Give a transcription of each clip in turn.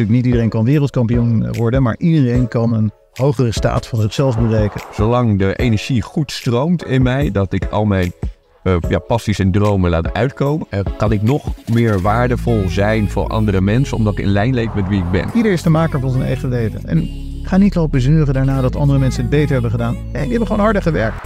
Natuurlijk niet iedereen kan wereldkampioen worden, maar iedereen kan een hogere staat van zichzelf bereiken. Zolang de energie goed stroomt in mij, dat ik al mijn eh, ja, passies en dromen laat uitkomen, eh, kan ik nog meer waardevol zijn voor andere mensen, omdat ik in lijn leek met wie ik ben. Ieder is de maker van zijn eigen leven. En ga niet lopen zeuren daarna dat andere mensen het beter hebben gedaan. Nee, die hebben gewoon harder gewerkt.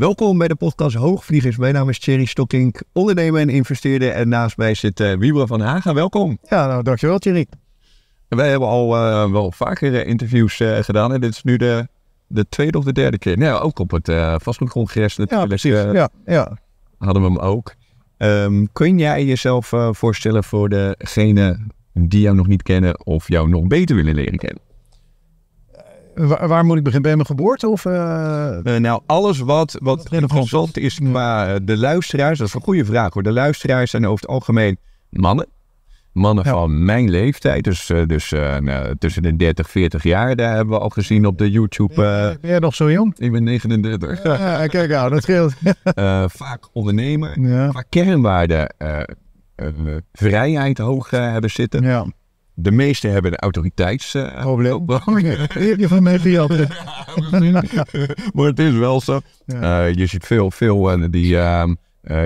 Welkom bij de podcast Hoogvliegers. Mijn naam is Thierry Stokkink, ondernemer en investeerder. En naast mij zit uh, van Hagen. Welkom. Ja, nou, dankjewel Thierry. Wij hebben al eh, wel vaker eh, interviews gedaan. En dit is nu de, de tweede of de derde keer. Nou, ook op het uh, vastgoedcongres natuurlijk. Ja, precies. ja, ja. Hadden we hem ook. Um, kun jij jezelf voorstellen voor degenen die jou nog niet kennen of jou nog beter willen leren kennen? Waar, moet ik beginnen? Bij mijn geboorte? Of, eh? Eh, nou, alles wat, wat relevant is qua eh, de luisteraars. Dat is een goede vraag hoor. De luisteraars zijn over het algemeen mannen. Mannen van mijn leeftijd. Dus, dus nou, tussen de 30, 40 jaar. Daar hebben we al gezien op de YouTube. Ben, ben jij nog zo jong? Ik ben 39. Ja, kijk nou, dat scheelt. vaak ondernemer. Ja. Qua kernwaarden vrijheid hoog hebben zitten. Ja de meeste hebben een autoriteitsprobleem. Eh, uh, oh, je van mij Maar het is wel zo. Eh, je ziet veel, veel eh, die ehm,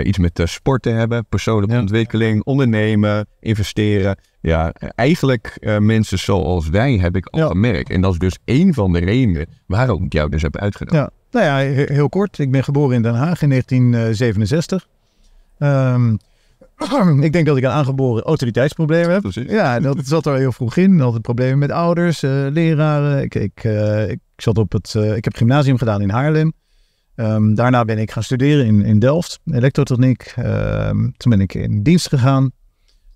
iets met sporten hebben, persoonlijke ontwikkeling, ondernemen, investeren. Ja, eigenlijk mensen zoals wij heb ik al gemerkt. En dat is dus één van de redenen waarom ik jou dus heb uitgenodigd. Nou ja, heel kort. Ik ben geboren in Den Haag in 1967. Um, ik denk dat ik een aangeboren autoriteitsprobleem heb. Ja, dat zat er heel vroeg in. Altijd problemen met ouders, eh, leraren. Ik, ik, eh, ik, zat op het, eh, ik heb gymnasium gedaan in Haarlem. Ehm, daarna ben ik gaan studeren in, in Delft, elektrotechniek. Ehm, toen ben ik in dienst gegaan.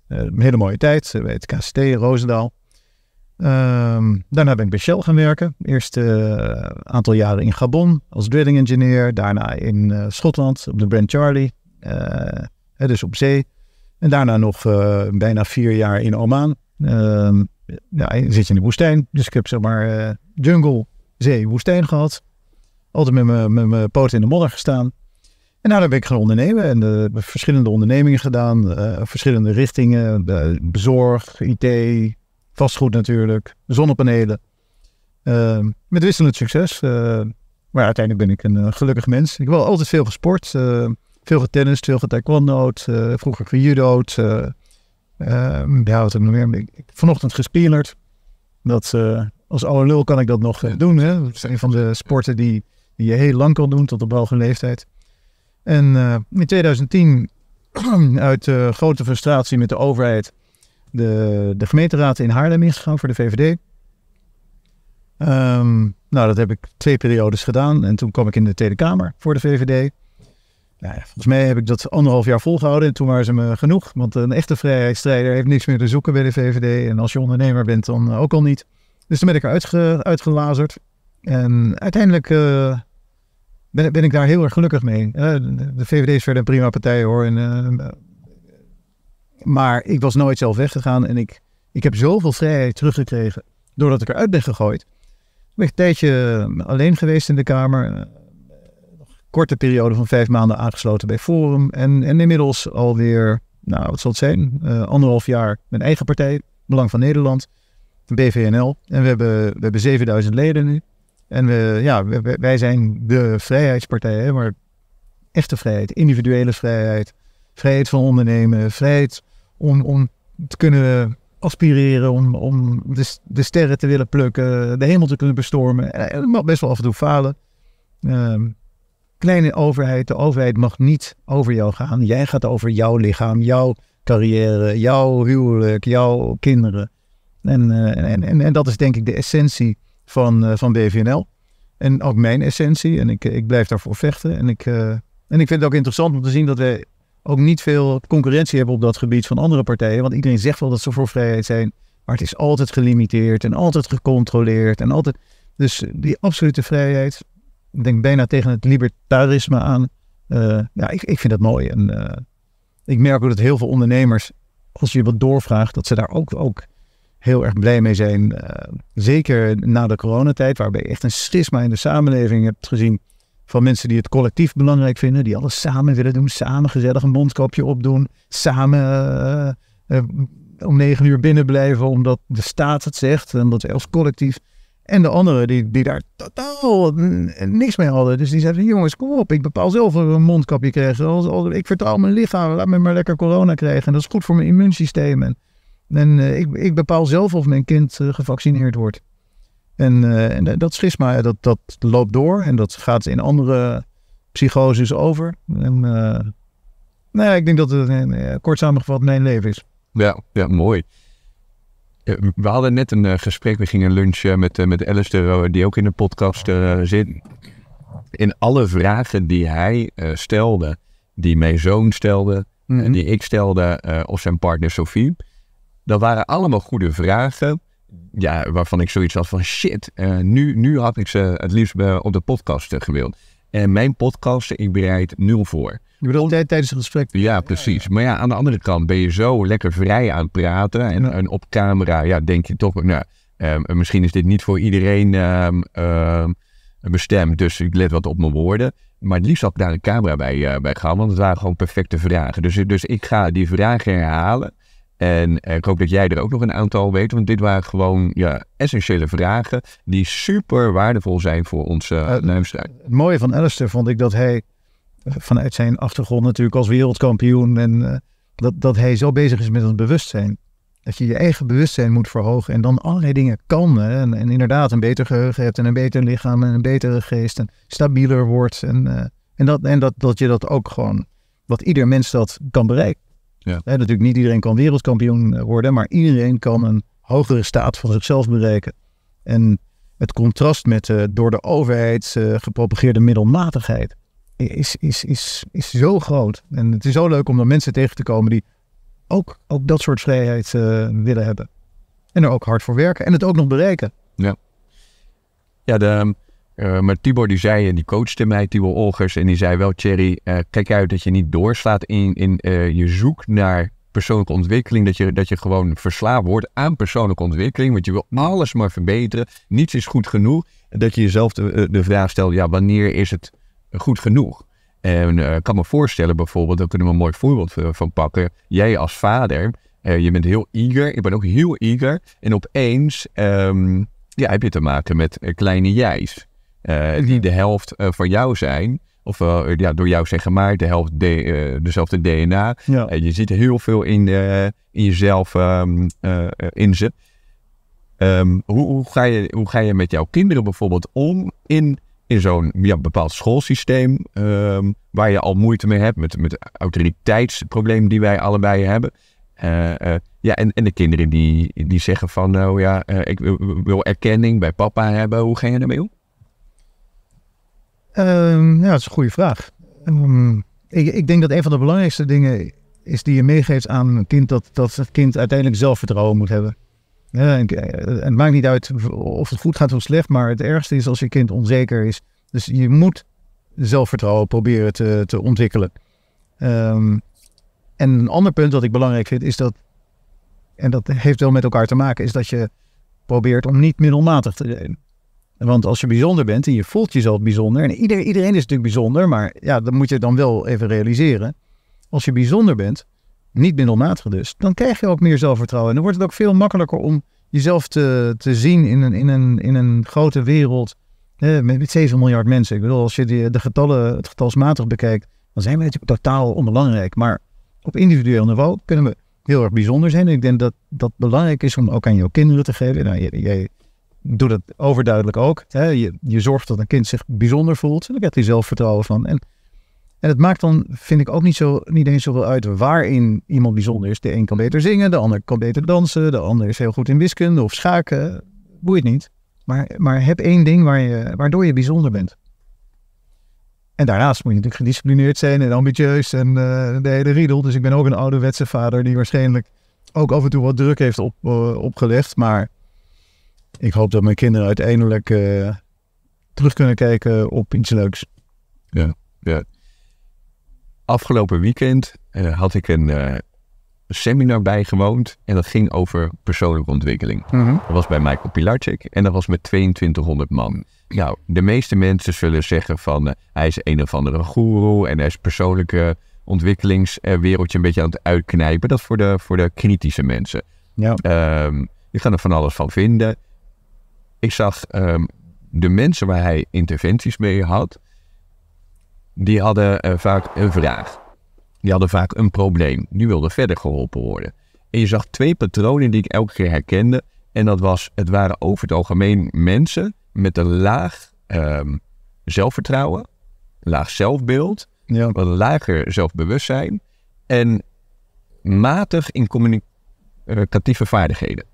een hele mooie tijd bij het KCT Roosendaal. Ehm, daarna ben ik bij Shell gaan werken. Eerst een aantal jaren in Gabon als drilling engineer. Daarna in Schotland op de Brand Charlie. dus op zee. En daarna nog eh, bijna vier jaar in Oman. Ehm, ja, zit je in de woestijn. Dus ik heb zeg maar eh, jungle, zee, woestijn gehad. Altijd met mijn poot in de modder gestaan. En daarna daar ben ik gaan ondernemen en eh, verschillende ondernemingen gedaan, verschillende richtingen, bezorg, IT, vastgoed natuurlijk, zonnepanelen. Ehm, met wisselend succes. maar uiteindelijk ben ik een gelukkig mens. Ik heb wel altijd veel gesport. Ehm, veel tennis veel getaekwondo'd, uh, eh, vroeger gejudo'd. Uh, eh, eh, ja, wat ik nog meer. Vanochtend gespielerd. Dat, als oude lul kan ik dat nog doen. Hè? Dat is een van de sporten die, die je heel lang kan doen tot op hoge leeftijd. En in 2010, uit grote frustratie met de overheid, de, de gemeenteraad in Haarlem ingegaan voor de VVD. Ehm, nou, dat heb ik twee periodes gedaan. En toen kwam ik in de Tweede Kamer voor de VVD. Nou ja, volgens mij heb ik dat anderhalf jaar volgehouden en toen waren ze me genoeg. Want een echte vrijheidsstrijder heeft niks meer te zoeken bij de VVD. En als je ondernemer bent, dan eh, ook al niet. Dus toen ben ik eruit uitgelazerd. En uiteindelijk eh, ben, ik daar heel erg gelukkig mee. Eh, de VVD is verder een prima partij hoor. En, maar ik was nooit zelf weggegaan. En ik, ik heb zoveel vrijheid teruggekregen doordat ik eruit ben gegooid. Ik ben een tijdje alleen geweest in de Kamer korte periode van vijf maanden aangesloten bij Forum. En, en inmiddels alweer, nou wat zal het zijn, eh, anderhalf jaar mijn eigen partij, Belang van Nederland, BVNL. En we hebben, we hebben 7000 leden nu. En we, ja, wij zijn de vrijheidspartij, hè, maar echte vrijheid, individuele vrijheid, vrijheid van ondernemen, vrijheid om, om te kunnen aspireren, om, om de, sterren te willen plukken, de hemel te kunnen bestormen. En eh, mag best wel af en toe falen. Ehm, kleine overheid. De overheid mag niet over jou gaan. Jij gaat over jouw lichaam, jouw carrière, jouw huwelijk, jouw kinderen. En, eh, en, en, en dat is denk ik de essentie van, eh, van BVNL. En ook mijn essentie. En ik, eh, ik blijf daarvoor vechten. En ik, en ik vind het ook interessant om te zien dat we ook niet veel concurrentie hebben op dat gebied van andere partijen. Want iedereen zegt wel dat ze voor vrijheid zijn. Maar het is altijd gelimiteerd en altijd gecontroleerd. En altijd... Dus die absolute vrijheid, ik denk bijna tegen het libertarisme aan. Eh, ja, ik, ik vind dat mooi. En eh, ik merk ook dat heel veel ondernemers, als je wat doorvraagt, dat ze daar ook, ook heel erg blij mee zijn. Eh, zeker na de coronatijd, waarbij je echt een schisma in de samenleving hebt gezien. Van mensen die het collectief belangrijk vinden, die alles samen willen doen, samen gezellig een mondkapje opdoen, samen om negen uur binnen blijven omdat de staat het zegt en dat als collectief en de anderen die, die daar totaal niks mee hadden. Dus die zeiden, jongens, kom op, ik bepaal zelf of ik een mondkapje krijg. Als, ik vertrouw mijn lichaam, laat me maar lekker corona krijgen. En dat is goed voor mijn immuunsysteem. En, en eh, ik, ik, bepaal zelf of mijn kind eh, gevaccineerd wordt. En, eh, en dat schisma, dat, dat loopt door. En dat gaat in andere psychoses over. En, nou ik denk dat het kort samengevat mijn leven is. Ja, ja mooi. Eh, we hadden net een eh, gesprek, we gingen lunchen met, eh, met Alistair, die ook in de podcast zit. In alle vragen die hij stelde, die mijn zoon stelde, mhm. die ik stelde, of zijn partner Sophie, dat waren allemaal goede vragen ja, waarvan ik zoiets had van shit, nu, nu had ik ze het liefst op de podcast gewild. En mijn podcast, ik bereid nul voor. Je bedoelt tijdens het gesprek? Ja, precies. Maar ja, aan de andere kant ben je zo lekker vrij aan het praten. En, en op camera ja, denk je toch, nou, ehm, misschien is dit niet voor iedereen ehm, ehm, bestemd. Dus ik let wat op mijn woorden. Maar het liefst had ik daar een camera bij, uh, bij gaan, want het waren gewoon perfecte vragen. Dus, dus ik ga die vragen herhalen. En ik hoop dat jij er ook nog een aantal weet, want dit waren gewoon ja, essentiële vragen die super waardevol zijn voor onze uh, Het mooie van Alistair vond ik dat hij eh, vanuit zijn achtergrond natuurlijk als wereldkampioen en eh, dat, dat hij zo bezig is met het bewustzijn. Dat je je eigen bewustzijn moet verhogen en dan allerlei dingen kan. en, inderdaad een beter geheugen hebt en een beter lichaam en een betere geest en stabieler wordt. En, en, dat, en dat, dat je dat ook gewoon, wat ieder mens dat kan bereiken. Ja. natuurlijk niet iedereen kan wereldkampioen eh, worden, maar iedereen kan een hogere staat van zichzelf bereiken. En het contrast met eh, door de overheid eh, gepropageerde middelmatigheid is, is, is, is zo groot. En het is zo leuk om dan mensen tegen te komen die ook, ook dat soort vrijheid willen hebben. En er ook hard voor werken en het ook nog bereiken. Ja, ja de, eh, maar Tibor die zei, en eh, die coachte mij, Tibor Olgers, en die zei wel, Thierry, eh, kijk uit dat je niet doorslaat in, in je zoek naar persoonlijke ontwikkeling. Dat je, dat je gewoon verslaafd wordt aan persoonlijke ontwikkeling, want je wil alles maar verbeteren. Niets is goed genoeg. Dat je jezelf de, de vraag stelt, ja, wanneer is het goed genoeg? En ik kan me voorstellen bijvoorbeeld, daar kunnen we een mooi voorbeeld van pakken. Jij als vader, je bent heel eager, ik ben ook heel eager. En opeens ehm, ja, heb je te maken met kleine jij's die eh, de helft eh, van jou zijn. Of eh, ja, door jou zijn gemaakt, de helft de, dezelfde DNA. En je ziet heel veel in, in jezelf um, in ze. Ehm, hoe, hoe, ga je, hoe ga je met jouw kinderen bijvoorbeeld om in, in zo'n ja, bepaald schoolsysteem ehm, waar je al moeite mee hebt met, met autoriteitsproblemen die wij allebei hebben? ja, en, en de kinderen die, die zeggen van nou ja, ik wil, wil erkenning bij papa hebben, hoe ga je daarmee om? ja, ehm, nou, dat is een goede vraag. Ehm, ik, ik, denk dat een van de belangrijkste dingen is die je meegeeft aan een kind, dat, dat het kind uiteindelijk zelfvertrouwen moet hebben. en, eh, het maakt niet uit of het goed gaat of slecht, maar het ergste is als je kind onzeker is. Dus je moet zelfvertrouwen proberen te, te ontwikkelen. Ehm, en een ander punt wat ik belangrijk vind is dat, en dat heeft wel met elkaar te maken, is dat je probeert om niet middelmatig te zijn. Want als je bijzonder bent en je voelt jezelf bijzonder, en iedereen, iedereen is natuurlijk bijzonder, maar ja, dat moet je dan wel even realiseren. Als je bijzonder bent, niet middelmatig dus, dan krijg je ook meer zelfvertrouwen. En dan wordt het ook veel makkelijker om jezelf te, te zien in een, in, een, in een grote wereld met, met 7 miljard mensen. Ik bedoel, als je de, de getallen, het getalsmatig bekijkt, dan zijn we natuurlijk totaal onbelangrijk. Maar op individueel niveau kunnen we heel erg bijzonder zijn. En ik denk dat dat belangrijk is om ook aan jouw kinderen te geven. Nou, jij doe dat overduidelijk ook. Hè. Je, je zorgt dat een kind zich bijzonder voelt. En daar krijgt hij zelfvertrouwen van. En, en het maakt dan, vind ik, ook niet, zo, niet eens zoveel uit waarin iemand bijzonder is. De een kan beter zingen, de ander kan beter dansen, de ander is heel goed in wiskunde of schaken. Boeit niet. Maar, maar heb één ding waar je, waardoor je bijzonder bent. En daarnaast moet je natuurlijk gedisciplineerd zijn en ambitieus en uh, de hele riedel. Dus ik ben ook een ouderwetse vader die waarschijnlijk ook af en toe wat druk heeft op, eh, opgelegd. Maar ik hoop dat mijn kinderen uiteindelijk eh, terug kunnen kijken op iets leuks. Ja, ja. Afgelopen weekend eh, had ik een uh, seminar bijgewoond en dat ging over persoonlijke ontwikkeling. Mhm. Dat was bij Michael Pilarczyk en dat was met 2200 man. Nou, de meeste mensen zullen zeggen van hij is een of andere goeroe en hij is persoonlijke ontwikkelingswereldje een beetje aan het uitknijpen. Dat voor de, voor de kritische mensen. Ja. Um, er van alles van vinden. Ik zag ehm, de mensen waar hij interventies mee had, die hadden eh, vaak een vraag. Die hadden vaak een probleem. Die wilden verder geholpen worden. En je zag twee patronen die ik elke keer herkende. En dat was, het waren over het algemeen mensen met een laag ehm, zelfvertrouwen, laag zelfbeeld, ja. wat lager zelfbewustzijn en matig in communicatieve vaardigheden.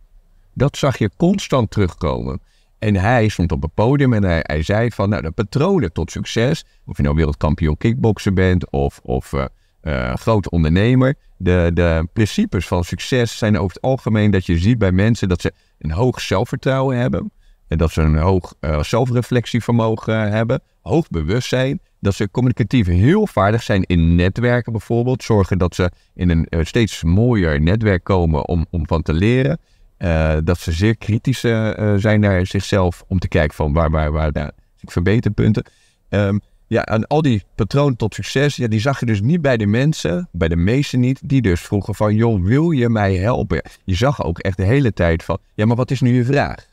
Dat zag je constant terugkomen. En hij stond op het podium en hij, zei van, nou, de patronen tot succes, of je nou wereldkampioen kickboksen bent of, of eh, eh, groot ondernemer, de, de principes van succes zijn over het algemeen dat je ziet bij mensen dat ze een hoog zelfvertrouwen hebben. En dat ze een hoog eh, zelfreflectievermogen hebben, hoog bewustzijn. Dat ze communicatief heel vaardig zijn in netwerken bijvoorbeeld. Zorgen dat ze in een steeds mooier netwerk komen om, om van te leren. Eh, dat ze zeer kritisch eh, eh, zijn naar zichzelf om te kijken van waar, waar, waar nou, ik verbeterpunten. Um, ja, en al die patronen tot succes, ja, die zag je dus niet bij de mensen, bij de meesten niet, die dus vroegen van, joh, wil je mij helpen? Je zag ook echt de hele tijd van, ja, maar wat is nu je vraag?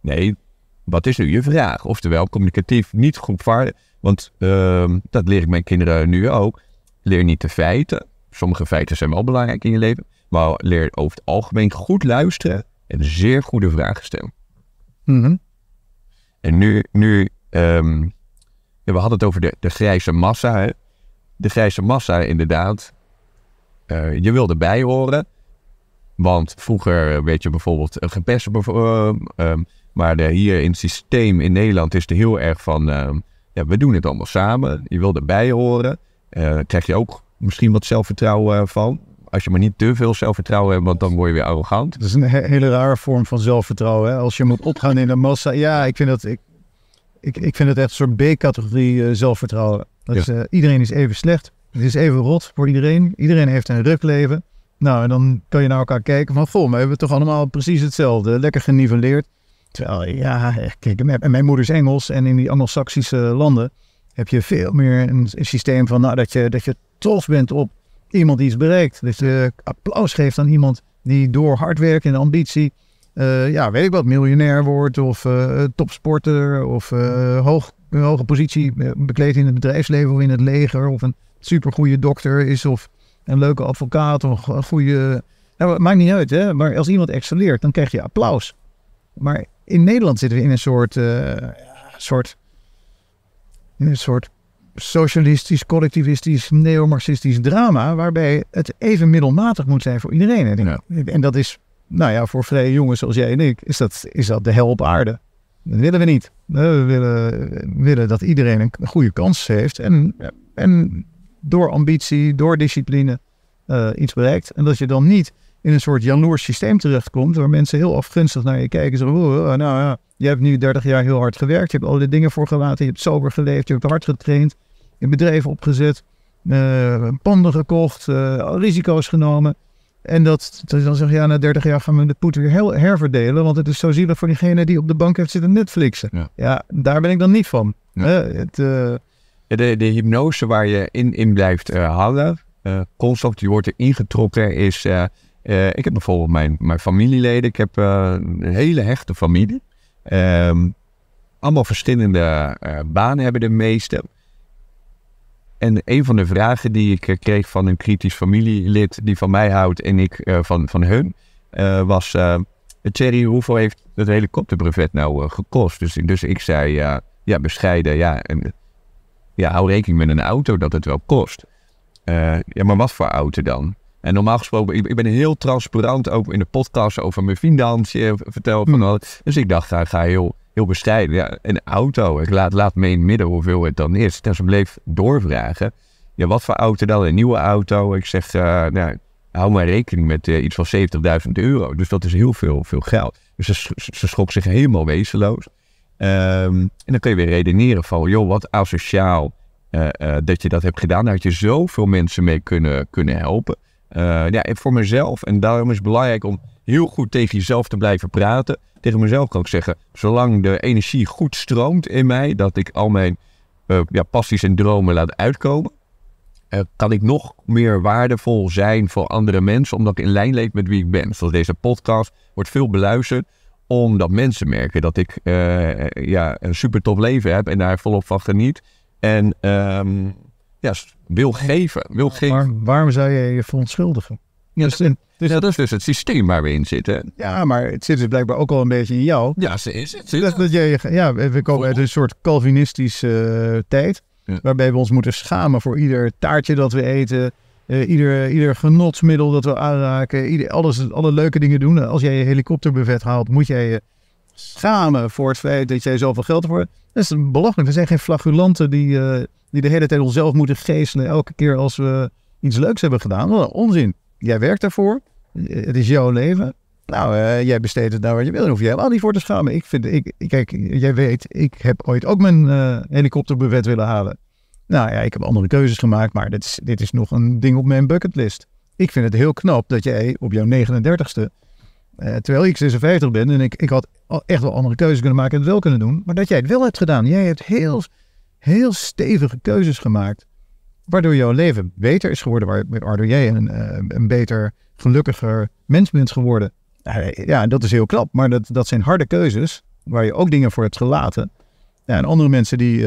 Nee, wat is nu je vraag? Oftewel, communicatief niet groepvaardig, want ehm, dat leer ik mijn kinderen nu ook. Leer niet de feiten. Sommige feiten zijn wel belangrijk in je leven. Maar leer over het algemeen goed luisteren en zeer goede vragen stellen. Mhm. En nu, nu ehm, we hadden het over de, de grijze massa. Hè? De grijze massa, inderdaad. Eh, je wil erbij horen. Want vroeger weet je bijvoorbeeld gepest. Uh, maar hier in het systeem in Nederland is het heel erg van. Ehm, ja, we doen het allemaal samen. Je wil erbij horen. Eh, krijg je ook misschien wat zelfvertrouwen van. Als je maar niet te veel zelfvertrouwen hebt, want dan word je weer arrogant. Dat is een hele rare vorm van zelfvertrouwen. Hè? Als je moet opgaan in de massa. Ja, ik vind dat, ik, ik, ik vind dat echt een soort B-categorie eh, zelfvertrouwen. Dat is, eh, iedereen is even slecht. Het is even rot voor iedereen. Iedereen heeft een rukleven. Nou, en dan kan je naar elkaar kijken van... Goh, maar we hebben toch allemaal precies hetzelfde. Lekker geniveleerd. Terwijl, ja, eh, kijk, en mijn moeder is Engels. En in die anglo-saxische landen heb je veel meer een, systeem van... Nou, dat je, dat je trots bent op iemand iets bereikt. Dus je applaus geeft aan iemand die door hard werken en ambitie, eh, ja, weet ik wat, miljonair wordt of eh, topsporter of eh, hoog, een hoge positie bekleedt in het bedrijfsleven of in het leger of een supergoeie dokter is of een leuke advocaat of een goede... Nou, maakt niet uit, hè? maar als iemand excelleert, dan krijg je applaus. Maar in Nederland zitten we in een soort, soort, in een soort socialistisch, collectivistisch, neomarxistisch drama. waarbij het even middelmatig moet zijn voor iedereen. En, dat is, nou ja, voor vrije jongens zoals jij en ik, is dat, is dat de hel op aarde. Dat willen we niet. We willen, willen dat iedereen een goede kans heeft. En, en door ambitie, door discipline eh, iets bereikt. En dat je dan niet in een soort jaloers systeem terechtkomt, waar mensen heel afgunstig naar je kijken. ze oh, oh, nou ja, je hebt nu 30 jaar heel hard gewerkt, je hebt al die dingen voor gelaten, je hebt sober geleefd, je hebt hard getraind, een bedrijf opgezet, eh, panden gekocht, eh, risico's genomen. En dat, dan zeg je, ja, na 30 jaar gaan we de poet weer heel herverdelen, want het is zo zielig voor diegene die op de bank heeft zitten Netflixen. Ja, daar ben ik dan niet van. Het, eh, de, de, hypnose waar je in, in blijft hangen, constant, die wordt er ingetrokken, is eh, ik heb bijvoorbeeld mijn, mijn familieleden. Ik heb eh, een hele hechte familie. Ehm, allemaal verschillende eh, banen hebben de meeste. En een van de vragen die ik kreeg van een kritisch familielid die van mij houdt en ik van, van hun, was: Thierry, hoeveel heeft het helikopterbrevet nou gekost? Dus, dus ik zei: Ja, bescheiden. Ja, en, ja, hou rekening met een auto dat het wel kost. ja, maar wat voor auto dan? En normaal gesproken, ik, ik, ben heel transparant ook in de podcast over mijn financiën vertel. Van hm. alles. Dus ik dacht, ga, nou, ga heel, heel bestrijden. Ja, een auto, ik laat, laat me in het midden hoeveel het dan is. En dus ze bleef doorvragen. Ja, wat voor auto dan? Een nieuwe auto? Ik zeg, eh, nou, hou maar rekening met eh, iets van 70.000 euro. Dus dat is heel veel, veel geld. Dus ze, ze schrok zich helemaal wezenloos. Ehm, en dan kun je weer redeneren van, joh, wat asociaal eh, dat je dat hebt gedaan. Daar had je zoveel mensen mee kunnen, kunnen helpen. Eh, ja, voor mezelf, en daarom is het belangrijk om heel goed tegen jezelf te blijven praten. Tegen mezelf kan ik zeggen, zolang de energie goed stroomt in mij, dat ik al mijn uh, ja, passies en dromen laat uitkomen, eh, kan ik nog meer waardevol zijn voor andere mensen, omdat ik in lijn leef met wie ik ben. Zoals deze podcast wordt veel beluisterd, omdat mensen merken dat ik ja, een super top leven heb en daar volop van geniet. En ehm, ja, wil geven. Wil nou, geven. waarom zou je je verontschuldigen? Ja, dus dus dat is dus het systeem waar we in zitten. Ja, maar het zit dus blijkbaar ook al een beetje in jou. Ja, ze is het. dat, dat ja, we komen uit een soort Calvinistische eh, tijd. Waarbij we ons moeten schamen voor ieder taartje dat we eten. Eh, ieder, ieder genotsmiddel dat we aanraken. Ieder, alles, alle leuke dingen doen. Als jij je helikopterbuffet haalt, moet jij je schamen voor het feit dat jij zoveel geld voor hebt. Dat is belachelijk. We zijn geen flagulanten die, eh, die de hele tijd onszelf moeten geestelen. Elke keer als we iets leuks hebben gedaan. Wat onzin. Jij werkt daarvoor. Eh, het is jouw leven. Nou, eh, jij besteedt het naar wat je wil. hoef je helemaal niet voor te schamen. Ik vind, ik, kijk, jij weet, ik heb ooit ook mijn uh, willen halen. Nou ja, ik heb andere keuzes gemaakt, maar dit is, dit is nog een ding op mijn bucketlist. Ik vind het heel knap dat jij op jouw 39ste eh, terwijl ik 56 ben en ik, ik had echt wel andere keuzes kunnen maken en het wel kunnen doen. Maar dat jij het wel hebt gedaan. Jij hebt heel, heel stevige keuzes gemaakt. Waardoor jouw leven beter is geworden. Waardoor jij een, eh, een beter, gelukkiger mens bent geworden. Eh, ja, dat is heel knap. Maar dat, dat zijn harde keuzes. Waar je ook dingen voor hebt gelaten. Ja, en andere mensen die,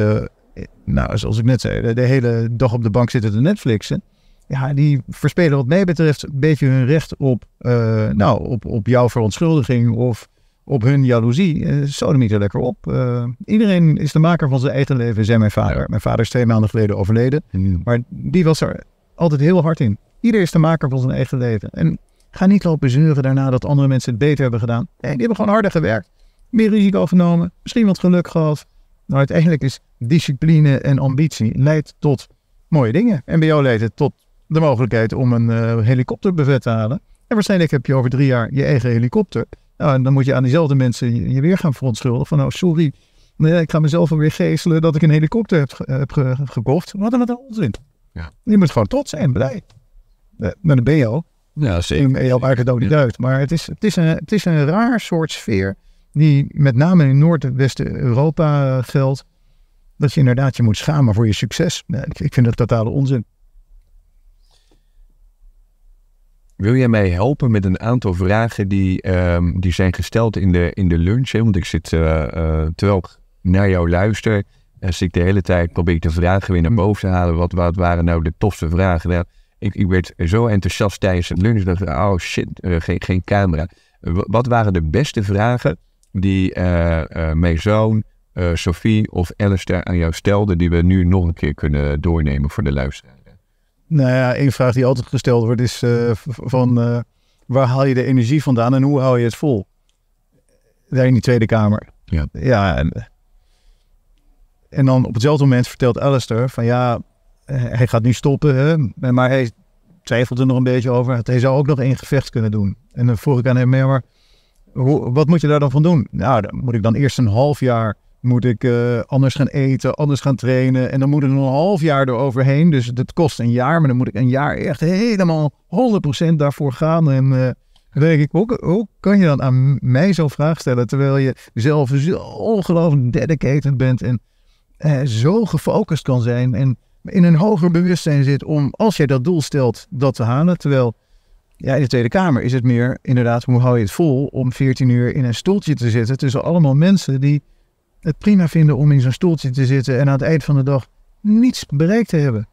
nou, zoals ik net zei, de, hele dag op de bank zitten te Netflixen ja, die verspelen wat mij betreft een beetje hun recht op, eh, nou, op, op jouw verontschuldiging of op hun jaloezie. Uh, eh, niet er lekker op. Eh, iedereen is de maker van zijn eigen leven, zei mijn vader. Mijn vader is twee maanden geleden overleden. Maar die was er altijd heel hard in. Iedereen is de maker van zijn eigen leven. En ga niet lopen zeuren daarna dat andere mensen het beter hebben gedaan. Nee, die hebben gewoon harder gewerkt. Meer risico genomen. Misschien wat geluk gehad. Nou, uiteindelijk is discipline en ambitie leidt tot mooie dingen. En bij jou leidt het tot de mogelijkheid om een uh, helikopterbuffet te halen. En waarschijnlijk heb je over drie jaar je eigen helikopter. Nou, en dan moet je aan diezelfde mensen je, weer gaan verontschuldigen. Van, oh, sorry, ik ga mezelf alweer geeselen dat ik een helikopter heb, gekocht. Wat een onzin. Ja. Je moet gewoon trots zijn, blij. Met een ben je al. Ja, zeker. je maakt eigenlijk ook niet uit. Maar het is, het, is een, het is een raar soort sfeer die met name in Noord- europa eh, geldt. Dat je inderdaad je moet schamen voor je succes. Ik vind dat totale onzin. Wil jij mij helpen met een aantal vragen die, ehm, die zijn gesteld in de, in de lunch? Want ik zit, eh, eh, terwijl ik naar jou luister, uh, zit ik de hele tijd, probeer ik de vragen weer naar boven te halen. Wat, wat waren nou de tofste vragen? Nou, ik, ik werd zo enthousiast tijdens het lunch, dat ik oh shit, geen, geen camera. wat waren de beste vragen die mijn zoon, Sophie of Alistair aan jou stelden, die we nu nog een keer kunnen doornemen voor de luisteraar? Nou ja, één vraag die altijd gesteld wordt is eh, van eh, waar haal je de energie vandaan en hoe hou je het vol? Daar in die Tweede Kamer. Ja. ja en, dan op hetzelfde moment vertelt Alistair van ja, eh, hij gaat nu stoppen, hè, maar hij twijfelt er nog een beetje over. Hij zou ook nog één gevecht kunnen doen. En dan vroeg ik aan hem, maar wat moet je daar dan van doen? Nou, dan moet ik dan eerst een half jaar moet ik eh, anders gaan eten, anders gaan trainen. En dan moet ik nog een half jaar eroverheen. Dus het kost een jaar, maar dan moet ik een jaar echt helemaal 100% daarvoor gaan. En eh, dan denk ik, hoe, hoe, kan je dan aan mij zo'n vraag stellen terwijl je zelf zo ongelooflijk dedicated bent en eh, zo gefocust kan zijn en in een hoger bewustzijn zit om, als jij dat doel stelt, dat te halen. Terwijl ja, in de Tweede Kamer is het meer inderdaad, hoe hou je het vol om 14 uur in een stoeltje te zitten tussen allemaal mensen die het prima vinden om in zo'n stoeltje te zitten en aan het eind van de dag niets bereikt te hebben.